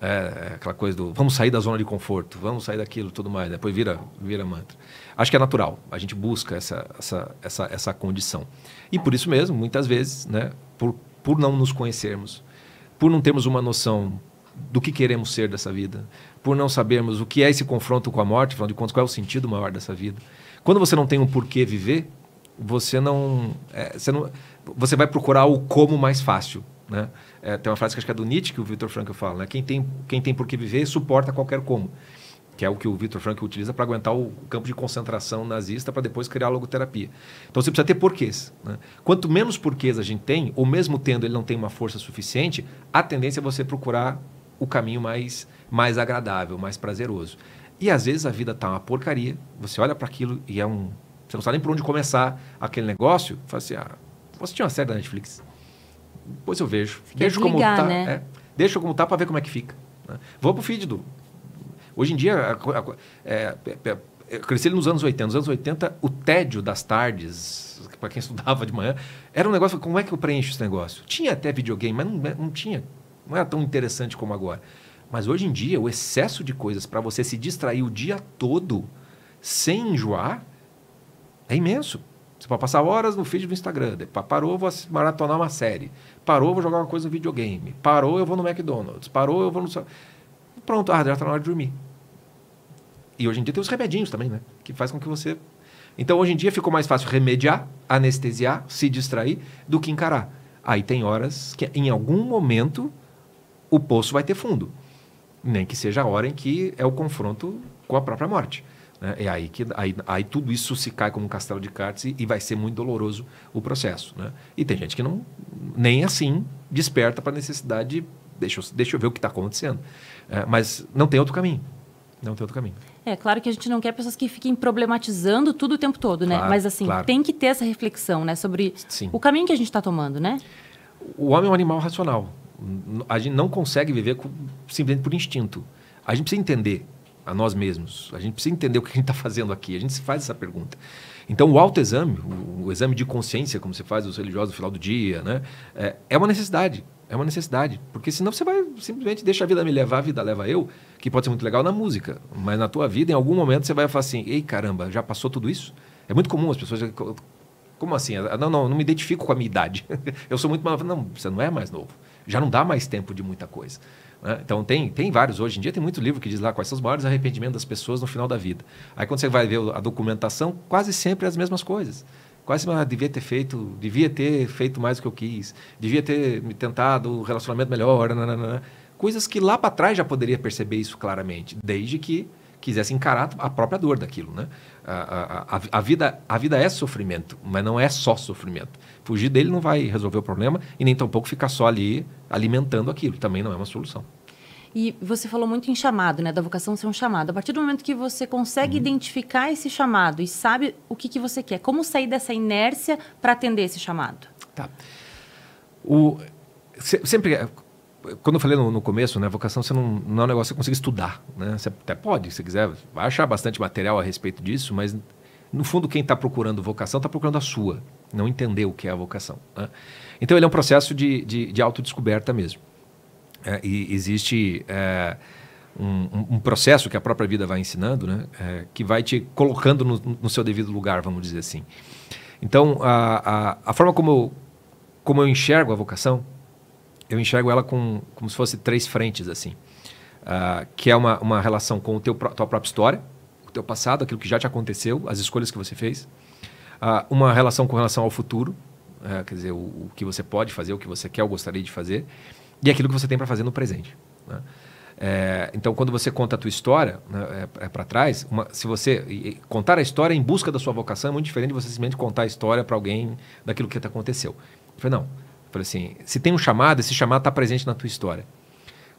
É, é, aquela coisa do vamos sair da zona de conforto, vamos sair daquilo tudo mais. Depois vira, vira mantra. Acho que é natural. A gente busca essa, essa, essa, essa condição. E por isso mesmo, muitas vezes, né, por, por não nos conhecermos, por não termos uma noção do que queremos ser dessa vida, por não sabermos o que é esse confronto com a morte, afinal de contas, qual é o sentido maior dessa vida. Quando você não tem um porquê viver, você não, é, você não, você vai procurar o como mais fácil, né? É, tem uma frase que acho que é do Nietzsche que o Victor Frankl fala, né? Quem tem, quem tem por que viver suporta qualquer como. Que é o que o Victor Frankl utiliza para aguentar o campo de concentração nazista para depois criar a logoterapia. Então você precisa ter porquês. Né? Quanto menos porquês a gente tem, ou mesmo tendo ele não tem uma força suficiente, a tendência é você procurar o caminho mais, mais agradável, mais prazeroso. E às vezes a vida tá uma porcaria, você olha para aquilo e é um. Você não sabe nem por onde começar aquele negócio, fala assim: ah, você tinha uma série da Netflix depois eu vejo. Quer como tá. Né? É. Deixa como tá para ver como é que fica. Né? Vou pro feed do. Hoje em dia, a, a, é, é, é, é, eu cresci nos anos 80. Nos anos 80, o tédio das tardes, para quem estudava de manhã, era um negócio. Como é que eu preencho esse negócio? Tinha até videogame, mas não, não tinha. Não era tão interessante como agora. Mas hoje em dia, o excesso de coisas para você se distrair o dia todo sem enjoar é imenso. Você pode passar horas no feed do Instagram. Parou, eu vou maratonar uma série. Parou, eu vou jogar uma coisa no videogame. Parou, eu vou no McDonald's. Parou, eu vou no. Pronto, ah, já está na hora de dormir. E hoje em dia tem os remedinhos também, né? Que faz com que você. Então hoje em dia ficou mais fácil remediar, anestesiar, se distrair, do que encarar. Aí tem horas que em algum momento o poço vai ter fundo. Nem que seja a hora em que é o confronto com a própria morte. Né? É aí que aí, aí tudo isso se cai como um castelo de cartas e, e vai ser muito doloroso o processo. Né? E tem gente que não nem assim desperta para a necessidade de deixa, eu, deixa eu ver o que está acontecendo. É, mas não tem outro caminho. Não tem outro caminho. É claro que a gente não quer pessoas que fiquem problematizando tudo o tempo todo, né? Claro, mas assim, claro. tem que ter essa reflexão, né? Sobre Sim. o caminho que a gente está tomando, né? O homem é um animal racional. A gente não consegue viver com, simplesmente por instinto. A gente precisa entender a nós mesmos. A gente precisa entender o que a gente está fazendo aqui. A gente se faz essa pergunta. Então, o autoexame, o, o exame de consciência, como você faz os religiosos no final do dia, né? é, é uma necessidade. É uma necessidade. Porque senão você vai simplesmente deixar a vida me levar, a vida leva eu, que pode ser muito legal na música. Mas na tua vida, em algum momento, você vai falar assim: ei, caramba, já passou tudo isso? É muito comum as pessoas. Como assim? Ah, não, não, não me identifico com a minha idade. eu sou muito mais. Não, você não é mais novo. Já não dá mais tempo de muita coisa. Né? Então, tem, tem vários. Hoje em dia tem muito livro que diz lá quais são os maiores arrependimentos das pessoas no final da vida. Aí, quando você vai ver a documentação, quase sempre é as mesmas coisas. Quase ah, devia ter feito, devia ter feito mais do que eu quis, devia ter me tentado um relacionamento melhor, nananana. Né, né, né, coisas que lá para trás já poderia perceber isso claramente, desde que quisesse encarar a própria dor daquilo, né? A, a, a, vida, a vida é sofrimento, mas não é só sofrimento. Fugir dele não vai resolver o problema e nem tampouco ficar só ali alimentando aquilo. Também não é uma solução. E você falou muito em chamado, né? Da vocação ser um chamado. A partir do momento que você consegue uhum. identificar esse chamado e sabe o que, que você quer, como sair dessa inércia para atender esse chamado? Tá. O, se, sempre quando eu falei no, no, começo, né, vocação você não, não é um negócio que você consegue estudar, né? Você até pode, se quiser, vai achar bastante material a respeito disso, mas no fundo quem está procurando vocação está procurando a sua, não entender o que é a vocação. Né? Então ele é um processo de, de, de autodescoberta mesmo. É, e existe é, um, um, processo que a própria vida vai ensinando, né? É, que vai te colocando no, no, seu devido lugar, vamos dizer assim. Então a, a, a forma como eu, como eu enxergo a vocação eu enxergo ela com, como se fosse três frentes, assim. Uh, que é uma, uma relação com a teu, tua própria história, o teu passado, aquilo que já te aconteceu, as escolhas que você fez. Uh, uma relação com relação ao futuro, uh, quer dizer, o, o, que você pode fazer, o que você quer ou gostaria de fazer. E aquilo que você tem para fazer no presente. Né? É, então, quando você conta a tua história né, é, é para trás, uma, se você e, contar a história em busca da sua vocação é muito diferente de você simplesmente contar a história para alguém daquilo que aconteceu. Eu falei, não, Falei assim, se tem um chamado, esse chamado está presente na tua história.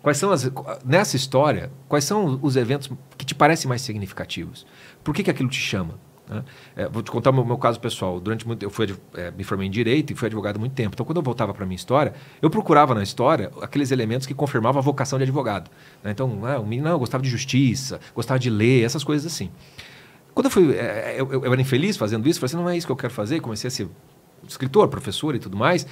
Quais são as, nessa história, quais são os eventos que te parecem mais significativos? Por que, que aquilo te chama? Né? É, vou te contar o meu, meu, caso pessoal. Durante muito, eu fui, é, me formei em direito e fui advogado há muito tempo. Então, quando eu voltava para minha história, eu procurava na história aqueles elementos que confirmavam a vocação de advogado. Né? Então, ah, o menino não, ah, gostava de justiça, gostava de ler, essas coisas assim. Quando eu fui, é, é, eu, eu, era infeliz fazendo isso, falei assim, não é isso que eu quero fazer. Comecei a ser escritor, professor e tudo mais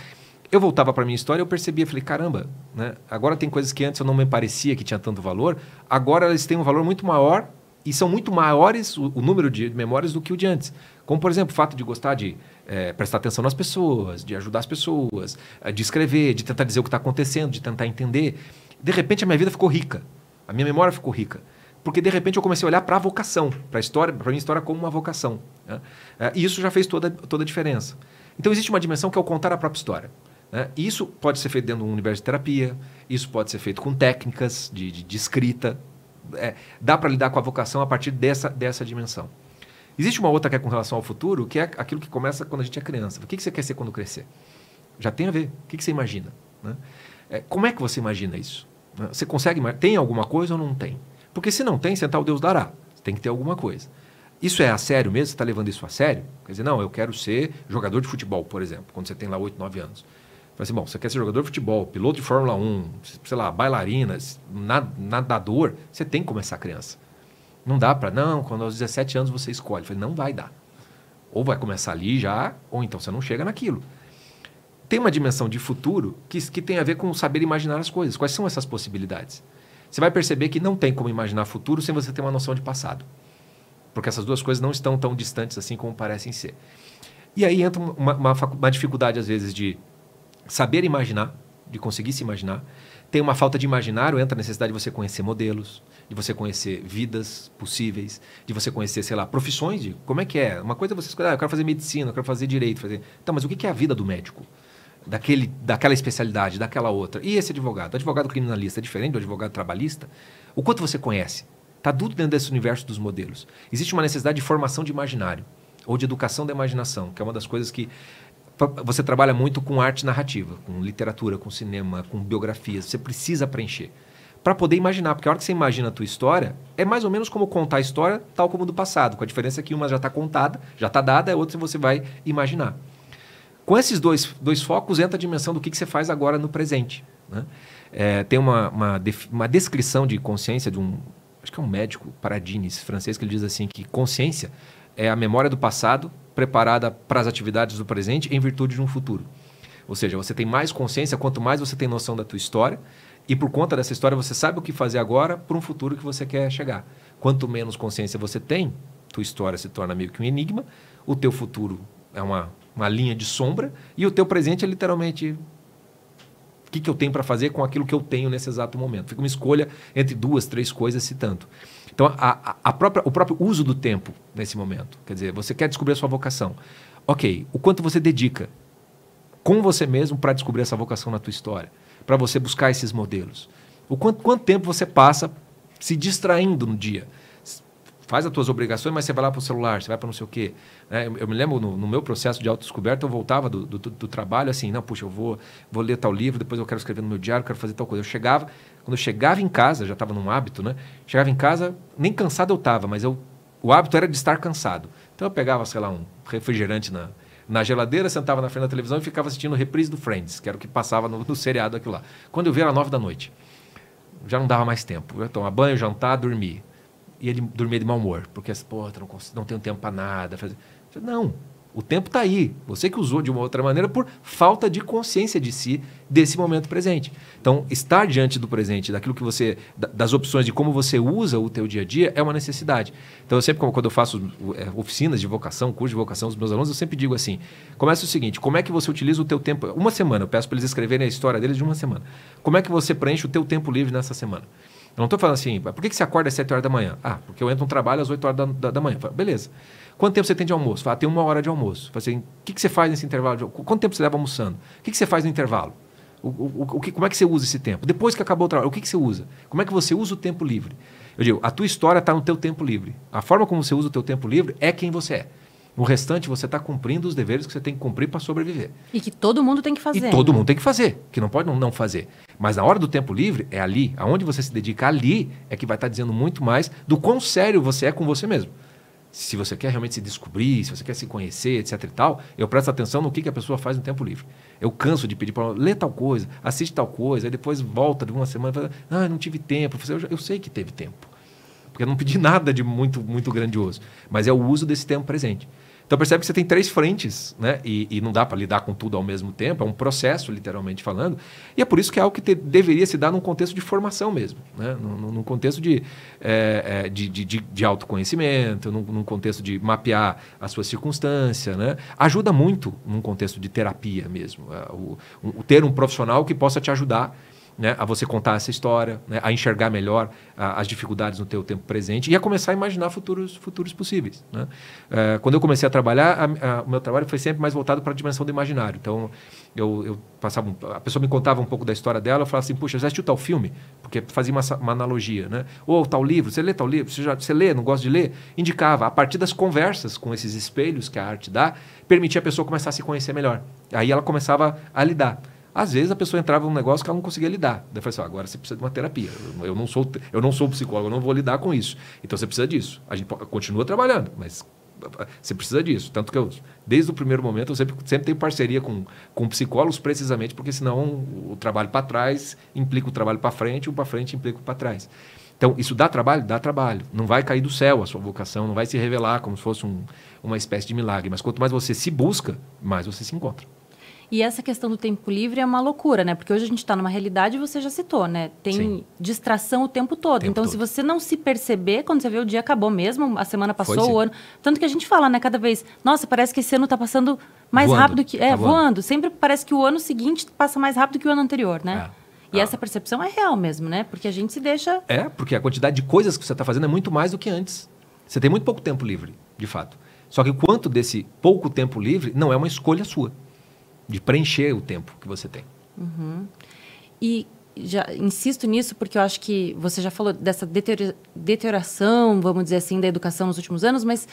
eu voltava para minha história, eu percebia, falei, caramba, né? Agora tem coisas que antes eu não me parecia que tinha tanto valor, agora elas têm um valor muito maior e são muito maiores o, o número de memórias do que o de antes. Como, por exemplo, o fato de gostar de é, prestar atenção nas pessoas, de ajudar as pessoas, eh, de escrever, de tentar dizer o que está acontecendo, de tentar entender. De repente a minha vida ficou rica, a minha memória ficou rica porque de repente eu comecei a olhar para a vocação, para a história, para minha história como uma vocação. Né? Eh, e isso já fez toda, toda a diferença. Então existe uma dimensão que é o contar a própria história. Né? Isso pode ser feito dentro de um universo de terapia, isso pode ser feito com técnicas de, de, de escrita. É, dá para lidar com a vocação a partir dessa, dessa dimensão. Existe uma outra que é com relação ao futuro, que é aquilo que começa quando a gente é criança. O que, que você quer ser quando crescer? Já tem a ver. O que, que você imagina? Né? É, como é que você imagina isso? Né? Você consegue? Tem alguma coisa ou não tem? Porque se não tem, sentar tá o Deus dará. Tem que ter alguma coisa. Isso é a sério mesmo? Você está levando isso a sério? Quer dizer, não, eu quero ser jogador de futebol, por exemplo, quando você tem lá 8, 9 anos. Falei assim, bom, você quer ser jogador de futebol, piloto de Fórmula 1, sei lá, bailarina, nadador, você tem que começar a criança. Não dá para, não, quando aos 17 anos você escolhe. falei, não vai dar. Ou vai começar ali já, ou então você não chega naquilo. Tem uma dimensão de futuro que, que tem a ver com saber imaginar as coisas. Quais são essas possibilidades? Você vai perceber que não tem como imaginar futuro sem você ter uma noção de passado. Porque essas duas coisas não estão tão distantes assim como parecem ser. E aí entra uma, uma, uma dificuldade, às vezes, de saber imaginar, de conseguir se imaginar. Tem uma falta de imaginário, entra a necessidade de você conhecer modelos, de você conhecer vidas possíveis, de você conhecer, sei lá, profissões. De, como é que é? Uma coisa é você escolher, ah, eu quero fazer medicina, eu quero fazer direito. Fazer... Tá, mas o que é a vida do médico? Daquele, daquela especialidade, daquela outra. E esse advogado? O advogado criminalista é diferente do advogado trabalhista? O quanto você conhece? Está tudo dentro desse universo dos modelos. Existe uma necessidade de formação de imaginário, ou de educação da imaginação, que é uma das coisas que você trabalha muito com arte narrativa, com literatura, com cinema, com biografias. Você precisa preencher para poder imaginar, porque a hora que você imagina a tua história, é mais ou menos como contar a história tal como do passado, com a diferença que uma já está contada, já está dada, a outra você vai imaginar. Com esses dois, dois focos entra a dimensão do que, que você faz agora no presente. Né? É, tem uma, uma, uma descrição de consciência de um, acho que é um médico, Paradines, francês, que ele diz assim que consciência é a memória do passado preparada para as atividades do presente em virtude de um futuro. Ou seja, você tem mais consciência quanto mais você tem noção da tua história e por conta dessa história você sabe o que fazer agora para um futuro que você quer chegar. Quanto menos consciência você tem, tua história se torna meio que um enigma, o teu futuro é uma, uma linha de sombra e o teu presente é literalmente o que, que eu tenho para fazer com aquilo que eu tenho nesse exato momento. Fica uma escolha entre duas, três coisas, se tanto. Então, a, a própria, o próprio uso do tempo nesse momento. Quer dizer, você quer descobrir a sua vocação. Ok, o quanto você dedica com você mesmo para descobrir essa vocação na tua história, para você buscar esses modelos. O quanto, quanto tempo você passa se distraindo no dia, faz as tuas obrigações, mas você vai lá para o celular, você vai para não sei o quê. Né? Eu, eu, me lembro no, no meu processo de autodescoberta, eu voltava do, do, do, trabalho assim, não, puxa, eu vou, vou ler tal livro, depois eu quero escrever no meu diário, quero fazer tal coisa. Eu chegava, quando eu chegava em casa, já estava num hábito, né? Chegava em casa, nem cansado eu estava, mas eu, o hábito era de estar cansado. Então eu pegava, sei lá, um refrigerante na, na geladeira, sentava na frente da televisão e ficava assistindo reprise do Friends, que era o que passava no, no seriado aquilo lá. Quando eu vi era nove da noite. Já não dava mais tempo. Eu tomava banho, jantar, dormir e ele dormia de mau humor, porque assim, pô, não, não tenho tempo para nada. Falei, não, o tempo está aí. Você que usou de uma outra maneira por falta de consciência de si desse momento presente. Então, estar diante do presente, daquilo que você, das opções de como você usa o teu dia a dia é uma necessidade. Então, eu sempre quando eu faço é, oficinas de vocação, curso de vocação os meus alunos, eu sempre digo assim: começa o seguinte, como é que você utiliza o teu tempo? Uma semana, eu peço para eles escreverem a história deles de uma semana. Como é que você preenche o teu tempo livre nessa semana? Eu não estou falando assim, por que, que você acorda às 7 horas da manhã? Ah, porque eu entro no trabalho às 8 horas da, da, da manhã. beleza. Quanto tempo você tem de almoço? Fala, tem uma hora de almoço. Fala assim, o que, que você faz nesse intervalo? De, quanto tempo você leva almoçando? O que, que você faz no intervalo? O, o, o, que, como é que você usa esse tempo? Depois que acabou o trabalho, o que, que você usa? Como é que você usa o tempo livre? Eu digo, a tua história está no teu tempo livre. A forma como você usa o teu tempo livre é quem você é. No restante, você está cumprindo os deveres que você tem que cumprir para sobreviver. E que todo mundo tem que fazer. E todo né? mundo tem que fazer, que não pode não, fazer. Mas na hora do tempo livre, é ali, aonde você se dedica ali, é que vai estar tá dizendo muito mais do quão sério você é com você mesmo. Se você quer realmente se descobrir, se você quer se conhecer, etc e tal, eu presto atenção no que, que a pessoa faz no tempo livre. Eu canso de pedir para ela, ler tal coisa, assiste tal coisa, aí depois volta de uma semana e fala, ah, não tive tempo. Eu, assim, já, eu sei que teve tempo. Porque eu não pedi nada de muito, muito grandioso. Mas é o uso desse tempo presente. Então percebe que você tem três frentes, né? E, e não dá para lidar com tudo ao mesmo tempo, é um processo, literalmente falando. E é por isso que é algo que te, deveria se dar num contexto de formação mesmo, né? Num, num contexto de, é, é, de, de, de, de, autoconhecimento, num, num, contexto de mapear a sua circunstância, né? Ajuda muito num contexto de terapia mesmo. É, o, o, ter um profissional que possa te ajudar né, a você contar essa história, né, a enxergar melhor a, as dificuldades no teu tempo presente e a começar a imaginar futuros, futuros possíveis. Né? É, quando eu comecei a trabalhar, a, a, o meu trabalho foi sempre mais voltado para a dimensão do imaginário. Então, eu, eu passava, a pessoa me contava um pouco da história dela, eu falava assim, puxa, já assistiu tal filme? Porque fazia uma, uma analogia, né? Ou tal livro, você lê tal livro, você, já, você lê, não gosta de ler? Indicava, a partir das conversas com esses espelhos que a arte dá, permitia a pessoa começar a se conhecer melhor. Aí ela começava a lidar. Às vezes a pessoa entrava num negócio que ela não conseguia lidar. Daí eu falei assim, ah, agora você precisa de uma terapia. Eu não sou, eu não sou psicólogo, eu não vou lidar com isso. Então você precisa disso. A gente continua trabalhando, mas ah, ah, você precisa disso. Tanto que eu, desde o primeiro momento, eu sempre, sempre tenho parceria com, com psicólogos, precisamente porque senão o trabalho para trás implica o trabalho para frente, o para frente implica o para trás. Então, isso dá trabalho? Dá trabalho. Não vai cair do céu a sua vocação, não vai se revelar como se fosse um, uma espécie de milagre. Mas quanto mais você se busca, mais você se encontra. E essa questão do tempo livre é uma loucura, né? Porque hoje a gente está numa realidade, você já citou, né? Tem Sim. distração o tempo todo. Tempo então, todo. se você não se perceber, quando você vê o dia acabou mesmo, a semana passou, o ano. Tanto que a gente fala, né, cada vez, nossa, parece que esse ano está passando mais voando. rápido que. Tá é, tá voando. voando. Sempre parece que o ano seguinte passa mais rápido que o ano anterior, né? É. E ah. essa percepção é real mesmo, né? Porque a gente se deixa. É, porque a quantidade de coisas que você está fazendo é muito mais do que antes. Você tem muito pouco tempo livre, de fato. Só que quanto desse pouco tempo livre não é uma escolha sua de preencher o tempo que você tem. Uhum. E já insisto nisso porque eu acho que você já falou dessa deterioração, vamos dizer assim, da educação nos últimos anos, mas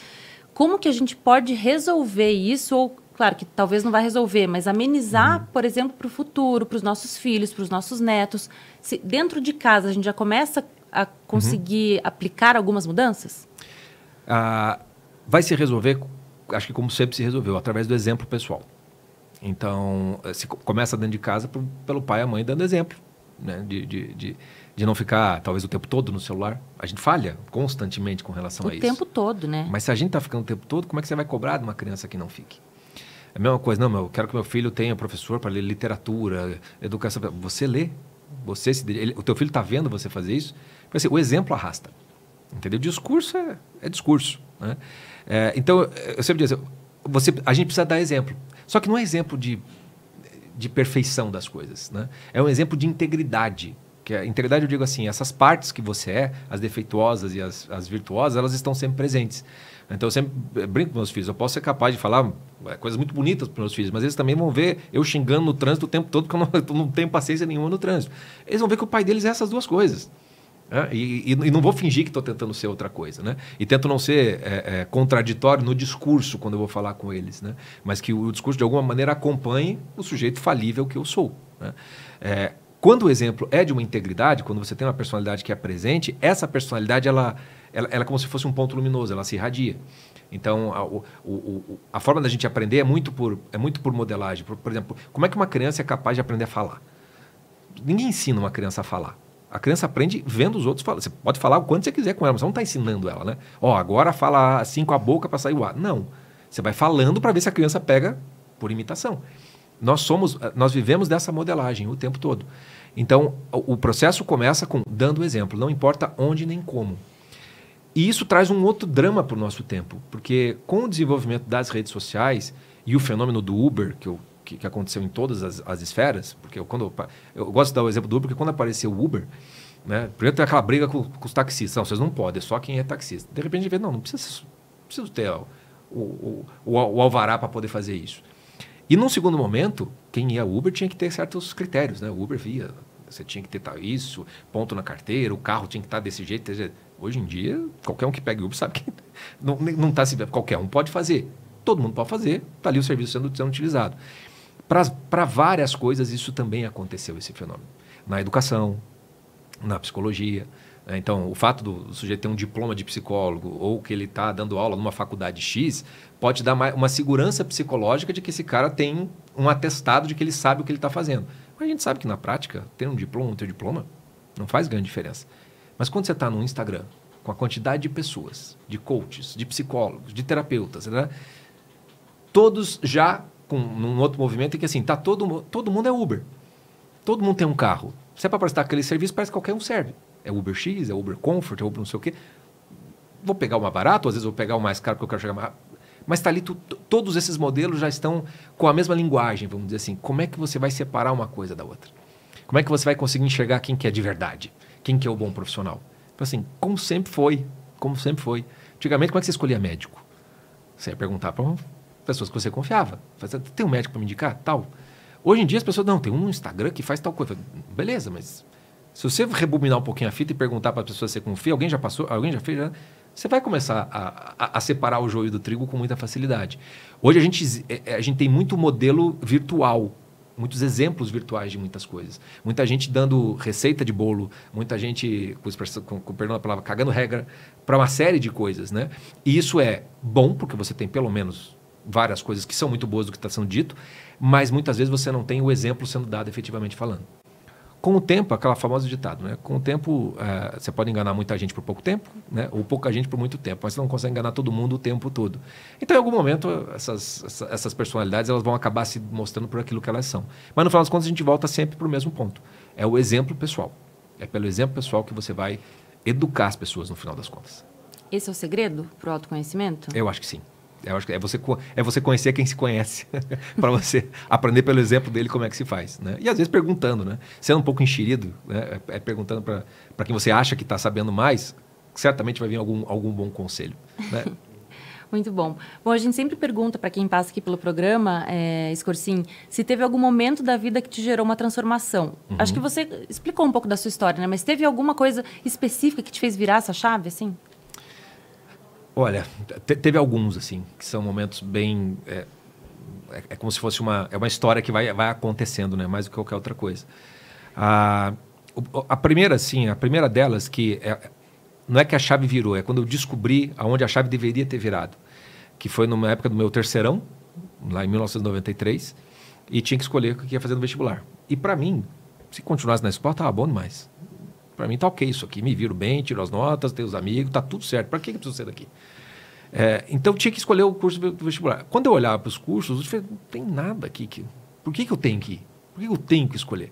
como que a gente pode resolver isso ou claro que talvez não vai resolver, mas amenizar, uhum. por exemplo, para o futuro, para os nossos filhos, para os nossos netos, se dentro de casa a gente já começa a conseguir uhum. aplicar algumas mudanças? Ah, vai se resolver, acho que como sempre se resolveu, através do exemplo pessoal. Então, eh, se começa dentro de casa por, pelo pai e a mãe dando exemplo, né? De, de, de, de, não ficar, talvez, o tempo todo no celular. A gente falha constantemente com relação o a isso. O tempo todo, né? Mas se a gente está ficando o tempo todo, como é que você vai cobrar de uma criança que não fique? É a mesma coisa, não, eu quero que meu filho tenha professor para ler literatura, educação. Você lê, você se, ele, o teu filho está vendo você fazer isso. Assim, o exemplo arrasta, entendeu? Discurso é, é discurso, né? É, então, eu sempre digo assim, você, a gente precisa dar exemplo. Só que não é exemplo de, de perfeição das coisas, né? É um exemplo de integridade. Que a é, integridade, eu digo assim, essas partes que você é, as defeituosas e as, as virtuosas, elas estão sempre presentes. Então eu sempre brinco com meus filhos, eu posso ser capaz de falar é, coisas muito bonitas para meus filhos, mas eles também vão ver eu xingando no trânsito o tempo todo, porque eu não, eu não tenho paciência nenhuma no trânsito. Eles vão ver que o pai deles é essas duas coisas. Né? E, e, e, não vou fingir que estou tentando ser outra coisa, né? E tento não ser é, é, contraditório no discurso quando eu vou falar com eles, né? Mas que o discurso de alguma maneira acompanhe o sujeito falível que eu sou. Né? É, quando o exemplo é de uma integridade, quando você tem uma personalidade que é presente, essa personalidade ela, ela, ela é como se fosse um ponto luminoso, ela se irradia. Então, a, o, o, a forma da gente aprender é muito por, é muito por modelagem. Por, por exemplo, como é que uma criança é capaz de aprender a falar? Ninguém ensina uma criança a falar. A criança aprende vendo os outros falar. Você pode falar o quanto você quiser com ela, mas você não está ensinando ela, né? Ó, oh, agora fala assim com a boca para sair o ar. Não. Você vai falando para ver se a criança pega por imitação. Nós somos, eh, nós vivemos dessa modelagem o tempo todo. Então, o processo começa com dando exemplo, não importa onde nem como. E isso traz um outro drama para o nosso tempo, porque com o desenvolvimento das redes sociais e o fenômeno do Uber, que eu que, que aconteceu em todas as, as esferas, porque eu, quando eu, eu, gosto de dar o exemplo do Uber, porque quando apareceu o Uber, né, primeiro tem aquela briga com, com, os taxistas, não, vocês não podem, é só quem é taxista. De repente vê, não, não precisa, precisa ter o, o, o alvará para poder fazer isso. E num segundo momento, quem ia Uber tinha que ter certos critérios, né? O Uber via, você tinha que ter isso, ponto na carteira, o carro tinha que estar desse jeito. Desse jeito. Hoje em dia, qualquer um que pega Uber sabe que não está se qualquer um pode fazer. Todo mundo pode fazer, está ali o serviço sendo, sendo utilizado. Para várias coisas, isso também aconteceu, esse fenômeno. Na educação, na psicologia. Né? Então, o fato do sujeito ter um diploma de psicólogo ou que ele está dando aula numa faculdade X pode dar uma segurança psicológica de que esse cara tem um atestado de que ele sabe o que ele está fazendo. Mas a gente sabe que na prática, ter um diploma ou não ter um diploma não faz grande diferença. Mas quando você está no Instagram, com a quantidade de pessoas, de coaches, de psicólogos, de terapeutas, né? todos já com outro movimento em que assim, tá todo, todo mundo é Uber. Todo mundo tem um carro. Se é para prestar aquele serviço, parece que qualquer um serve. É Uber X, é Uber Comfort, é Uber não sei o quê. Vou pegar o mais barato, às vezes vou pegar o mais caro porque eu quero chegar mais mas está ali, tu, todos esses modelos já estão com a mesma linguagem, vamos dizer assim. Como é que você vai separar uma coisa da outra? Como é que você vai conseguir enxergar quem que é de verdade? Quem que é o bom profissional? Então, assim, como sempre foi, como sempre foi. Antigamente, como é que você escolhia médico? Você ia perguntar para um pessoas que você confiava. Tem um médico para me indicar? Tal. Hoje em dia as pessoas, não, tem um Instagram que faz tal coisa. Beleza, mas se você rebobinar um pouquinho a fita e perguntar para as pessoas se você confia, alguém já passou, alguém já fez, já... você vai começar a, a, a, separar o joio do trigo com muita facilidade. Hoje a gente, é, é, a gente tem muito modelo virtual, muitos exemplos virtuais de muitas coisas. Muita gente dando receita de bolo, muita gente, com, com perdão a palavra, cagando regra para uma série de coisas. Né? E isso é bom, porque você tem pelo menos várias coisas que são muito boas do que está sendo dito, mas muitas vezes você não tem o exemplo sendo dado efetivamente falando. Com o tempo, aquela famosa ditado, né? Com o tempo, eh, você pode enganar muita gente por pouco tempo, né? Ou pouca gente por muito tempo, mas você não consegue enganar todo mundo o tempo todo. Então, em algum momento, essas, essas personalidades elas vão acabar se mostrando por aquilo que elas são. Mas no final das contas, a gente volta sempre para o mesmo ponto. É o exemplo pessoal. É pelo exemplo pessoal que você vai educar as pessoas no final das contas. Esse é o segredo para o autoconhecimento? Eu acho que sim. Eu acho que é você, é você conhecer quem se conhece, para você aprender pelo exemplo dele como é que se faz. Né? E às vezes perguntando, né? sendo um pouco enxerido, né? é, é perguntando para quem você acha que está sabendo mais, certamente vai vir algum, algum bom conselho. Né? Muito bom. Bom, a gente sempre pergunta para quem passa aqui pelo programa, é, Escorcim, se teve algum momento da vida que te gerou uma transformação. Uhum. Acho que você explicou um pouco da sua história, né? Mas teve alguma coisa específica que te fez virar essa chave, assim? Olha, teve alguns, assim, que são momentos bem. É, é, é, como se fosse uma. É uma história que vai, vai acontecendo, né? Mais do que qualquer outra coisa. A, ah, a primeira, assim, a primeira delas que. É, não é que a chave virou, é quando eu descobri aonde a chave deveria ter virado. Que foi numa época do meu terceirão, lá em 1993, e tinha que escolher o que ia fazer no vestibular. E para mim, se continuasse na escola, tava bom demais. Para mim tá ok isso aqui, me viro bem, tiro as notas, tenho os amigos, tá tudo certo. Para que, que eu preciso ser daqui? É, então tinha que escolher o curso do vestibular. Quando eu olhava para os cursos, eu falei, não tem nada aqui. Que, por que, que eu tenho que ir? Por que eu tenho que escolher?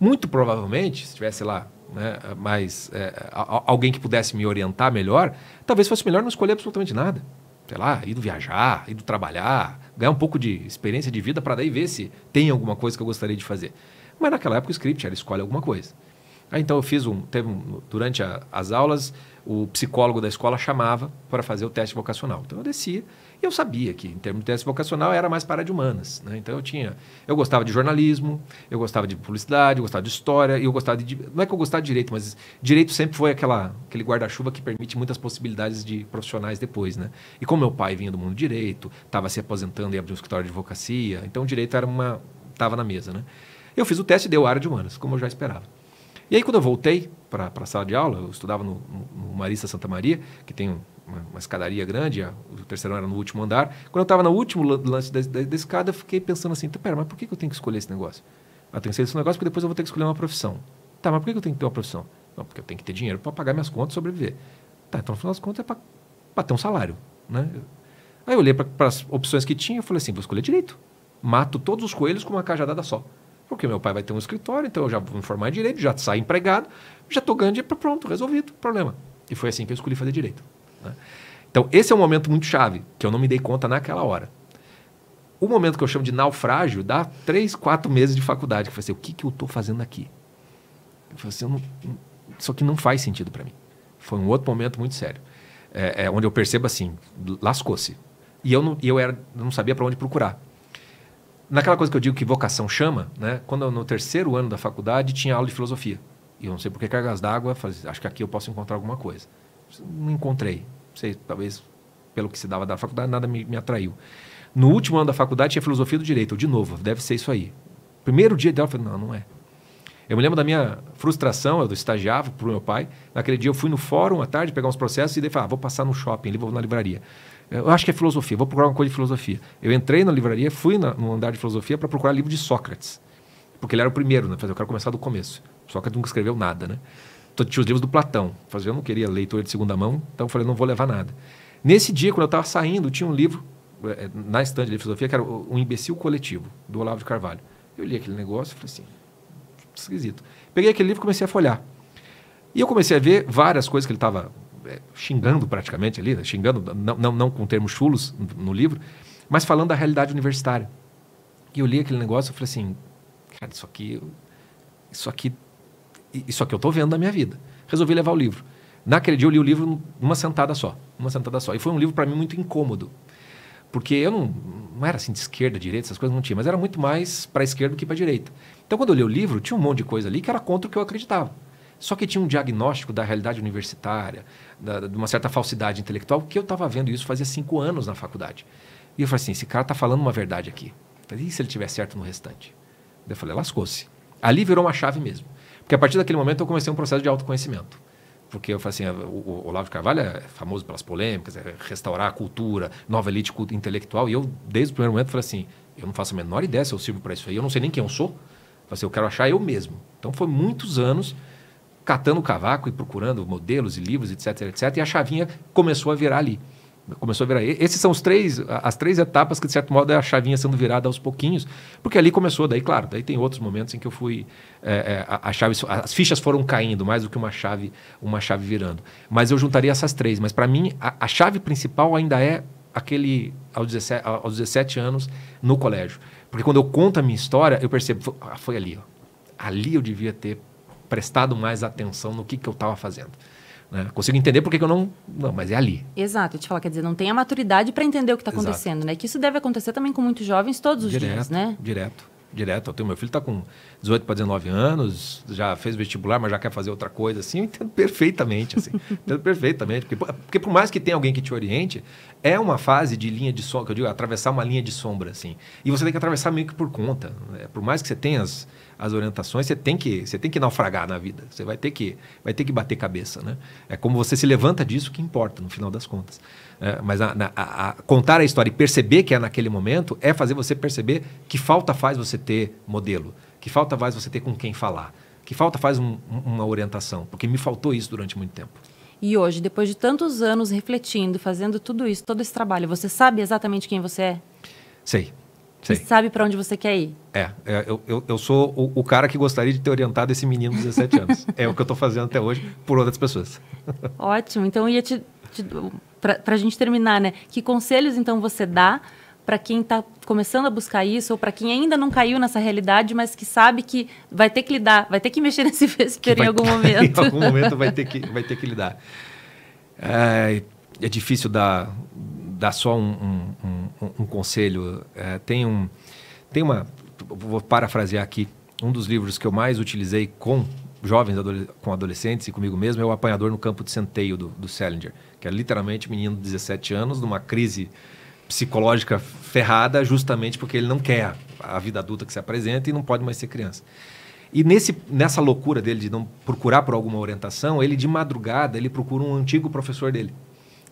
Muito provavelmente, se tivesse lá né, mais é, alguém que pudesse me orientar melhor, talvez fosse melhor não escolher absolutamente nada. Sei lá, ir viajar, ir trabalhar, ganhar um pouco de experiência de vida para daí ver se tem alguma coisa que eu gostaria de fazer. Mas naquela época o script era escolhe alguma coisa. Ah, então eu fiz um, teve um, durante a, as aulas, o psicólogo da escola chamava para fazer o teste vocacional. Então eu descia e eu sabia que, em termos de teste vocacional, era mais para de humanas. Né? Então eu tinha. Eu gostava de jornalismo, eu gostava de publicidade, eu gostava de história, e eu gostava de. Não é que eu gostava de direito, mas direito sempre foi aquela, aquele guarda-chuva que permite muitas possibilidades de profissionais depois. Né? E como meu pai vinha do mundo do direito, estava se aposentando e abriu um escritório de advocacia, então o direito era uma. estava na mesa. Né? Eu fiz o teste e deu área de humanas, como eu já esperava. E aí, quando eu voltei para a sala de aula, eu estudava no, no Marista Santa Maria, que tem uma, uma escadaria grande, a, o terceiro era no último andar. Quando eu estava no último lance da, da, da, escada, eu fiquei pensando assim: então, pera, mas por que, que eu tenho que escolher esse negócio? eu ah, tenho que escolher esse negócio porque depois eu vou ter que escolher uma profissão. Tá, mas por que, que eu tenho que ter uma profissão? Não, porque eu tenho que ter dinheiro para pagar minhas contas e sobreviver. Tá, então no final das contas é para ter um salário. Né? Aí eu olhei para as opções que tinha e falei assim: vou escolher direito. Mato todos os coelhos com uma cajadada só. Porque meu pai vai ter um escritório, então eu já vou me formar em direito, já saio empregado, já estou ganhando dinheiro, pronto, resolvido, o problema. E foi assim que eu escolhi fazer direito. Né? Então, esse é um momento muito chave, que eu não me dei conta naquela hora. O momento que eu chamo de naufrágio dá três, quatro meses de faculdade. Que eu falei assim, o que, que eu estou fazendo aqui? Eu falei assim, eu não, isso aqui não faz sentido para mim. Foi um outro momento muito sério. É, é onde eu percebo assim, lascou-se. E eu não, eu era, não sabia para onde procurar naquela coisa que eu digo que vocação chama, né? Quando no terceiro ano da faculdade tinha aula de filosofia. E eu não sei por que cargas d'água, acho que aqui eu posso encontrar alguma coisa. Não encontrei. Não sei, talvez pelo que se dava da faculdade, nada me, me atraiu. No último ano da faculdade tinha filosofia do direito. Eu, de novo, deve ser isso aí. Primeiro dia dela, eu falei, não, não é. Eu me lembro da minha frustração, eu estagiava para o meu pai. Naquele dia eu fui no fórum à tarde pegar uns processos e daí falei, ah, vou passar no shopping, vou na livraria. Eu acho que é filosofia, vou procurar uma coisa de filosofia. Eu entrei na livraria, fui na, no andar de filosofia para procurar livro de Sócrates. Porque ele era o primeiro, né? Eu quero começar do começo. Sócrates nunca escreveu nada, né? Então, tinha os livros do Platão. Fazer assim, eu não queria leitura de segunda mão, então eu falei, não vou levar nada. Nesse dia, quando eu estava saindo, tinha um livro eh, na estante de filosofia que era O Imbecil Coletivo, do Olavo de Carvalho. Eu li aquele negócio e falei assim, esquisito. Peguei aquele livro e comecei a folhar. E eu comecei a ver várias coisas que ele estava é, xingando praticamente ali, né? xingando, não, não, não com termos chulos no livro, mas falando da realidade universitária. E eu li aquele negócio e falei assim, cara, isso aqui, isso aqui, isso aqui eu estou vendo na minha vida. Resolvi levar o livro. Naquele dia eu li o livro numa sentada só, uma sentada só. E foi um livro para mim muito incômodo, porque eu não, não era assim de esquerda, direita, essas coisas não tinha, mas era muito mais para a esquerda do que para a direita. Então quando eu li o livro, tinha um monte de coisa ali que era contra o que eu acreditava. Só que tinha um diagnóstico da realidade universitária, da, de uma certa falsidade intelectual, que eu estava vendo isso fazia cinco anos na faculdade. E eu falei assim, esse cara está falando uma verdade aqui. Eu falei, e se ele tiver certo no restante? eu falei, lascou-se. Ali virou uma chave mesmo. Porque a partir daquele momento eu comecei um processo de autoconhecimento. Porque eu falei assim, ah, o Olavo Carvalho é famoso pelas polêmicas, é restaurar a cultura, nova elite intelectual. E eu, desde o primeiro momento, falei assim, eu não faço a menor ideia se eu sirvo para isso aí, eu não sei nem quem eu sou. Eu falei assim, eu quero achar eu mesmo. Então, foi muitos anos catando cavaco e procurando modelos e livros, etc, etc. E a chavinha começou a virar ali. Começou a virar. Esses são os três, as três etapas que, de certo modo, é a chavinha sendo virada aos pouquinhos, porque ali começou, daí, claro, daí tem outros momentos em que eu fui. É, é, a, a, chave, as fichas foram caindo, mais do que uma chave, uma chave virando. Mas eu juntaria essas três. Mas para mim, a, a chave principal ainda é aquele aos 17, aos 17 anos no colégio. Porque quando eu conto a minha história, eu percebo, foi, ah, foi ali, ó. ali eu devia ter prestado mais atenção no que, que eu estava fazendo. Né? Consigo entender por que, eu não. Não, mas é ali. Exato, eu te falo, quer dizer, não tem a maturidade para entender o que está acontecendo, né? Que isso deve acontecer também com muitos jovens todos os direto, dias, né? Direto, direto. Eu tenho, meu filho está com 18 para 19 anos, já fez vestibular, mas já quer fazer outra coisa, assim, eu entendo perfeitamente, assim. entendo perfeitamente. Porque, porque por mais que tenha alguém que te oriente, é uma fase de linha de sombra, que eu digo, atravessar uma linha de sombra, assim. E você tem que atravessar meio que por conta. Né? Por mais que você tenha as as orientações, você tem que, você tem que naufragar na vida. Você vai ter que, vai ter que bater cabeça, né? É como você se levanta disso que importa no final das contas. É, mas a, a, a contar a história e perceber que é naquele momento é fazer você perceber que falta faz você ter modelo, que falta faz você ter com quem falar, que falta faz um, uma orientação, porque me faltou isso durante muito tempo. E hoje, depois de tantos anos refletindo, fazendo tudo isso, todo esse trabalho, você sabe exatamente quem você é? Sei. Sim. e sabe para onde você quer ir. É, é eu, eu, eu, sou o, o, cara que gostaria de ter orientado esse menino de 17 anos. é o que eu estou fazendo até hoje por outras pessoas. Ótimo. Então, ia te, te para a gente terminar, né? Que conselhos então você dá para quem está começando a buscar isso ou para quem ainda não caiu nessa realidade, mas que sabe que vai ter que lidar, vai ter que mexer nesse vespeiro em algum momento. em algum momento vai ter que vai ter que lidar. É, é difícil dar dar só um, um, um, um conselho. É, tem um, tem uma, vou parafrasear aqui, um dos livros que eu mais utilizei com jovens, com adolescentes e comigo mesmo é O Apanhador no Campo de Centeio, do, do Salinger, que é literalmente um menino de 17 anos, numa crise psicológica ferrada, justamente porque ele não quer a vida adulta que se apresenta e não pode mais ser criança. E nesse, nessa loucura dele de não procurar por alguma orientação, ele de madrugada ele procura um antigo professor dele,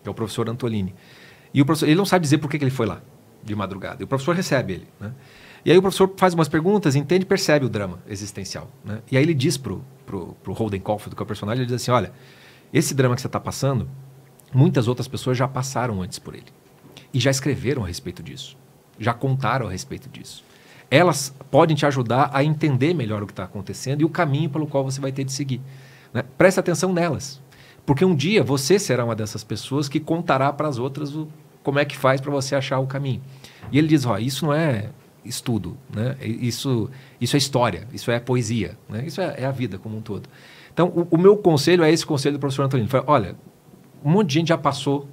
que é o professor Antolini. E o professor, ele não sabe dizer por que, que ele foi lá de madrugada. E o professor recebe ele. Né? E aí o professor faz umas perguntas, entende, percebe o drama existencial. Né? E aí ele diz pro, pro, pro Holden Caulfield, que é o personagem, ele diz assim, olha, esse drama que você está passando, muitas outras pessoas já passaram antes por ele. E já escreveram a respeito disso. Já contaram a respeito disso. Elas podem te ajudar a entender melhor o que está acontecendo e o caminho pelo qual você vai ter de seguir. Né? atenção nelas. Porque um dia você será uma dessas pessoas que contará para as outras o, como é que faz para você achar o caminho. E ele diz: ó, isso não é estudo, né? isso, isso é história, isso é poesia, né? isso é, é a vida como um todo. Então, o, o, meu conselho é esse conselho do professor Antônio. olha, um monte de gente já passou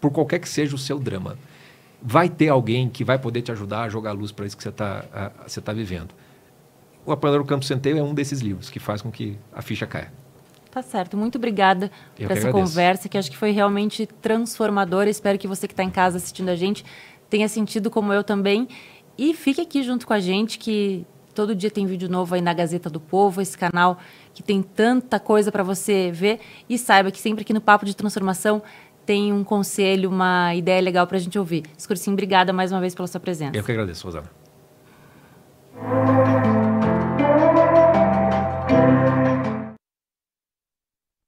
por qualquer que seja o seu drama. Vai ter alguém que vai poder te ajudar a jogar a luz para isso que você está tá vivendo. O Apanhador do Campo Centeio é um desses livros que faz com que a ficha caia. Tá certo. Muito obrigada Eu por essa agradeço. conversa, que acho que foi realmente transformadora. Espero que você que está em casa assistindo a gente tenha sentido como eu também. E fique aqui junto com a gente, que todo dia tem vídeo novo aí na Gazeta do Povo, esse canal que tem tanta coisa para você ver. E saiba que sempre aqui no Papo de Transformação tem um conselho, uma ideia legal para a gente ouvir. Escurecim, obrigada mais uma vez pela sua presença. Eu que agradeço, Rosana.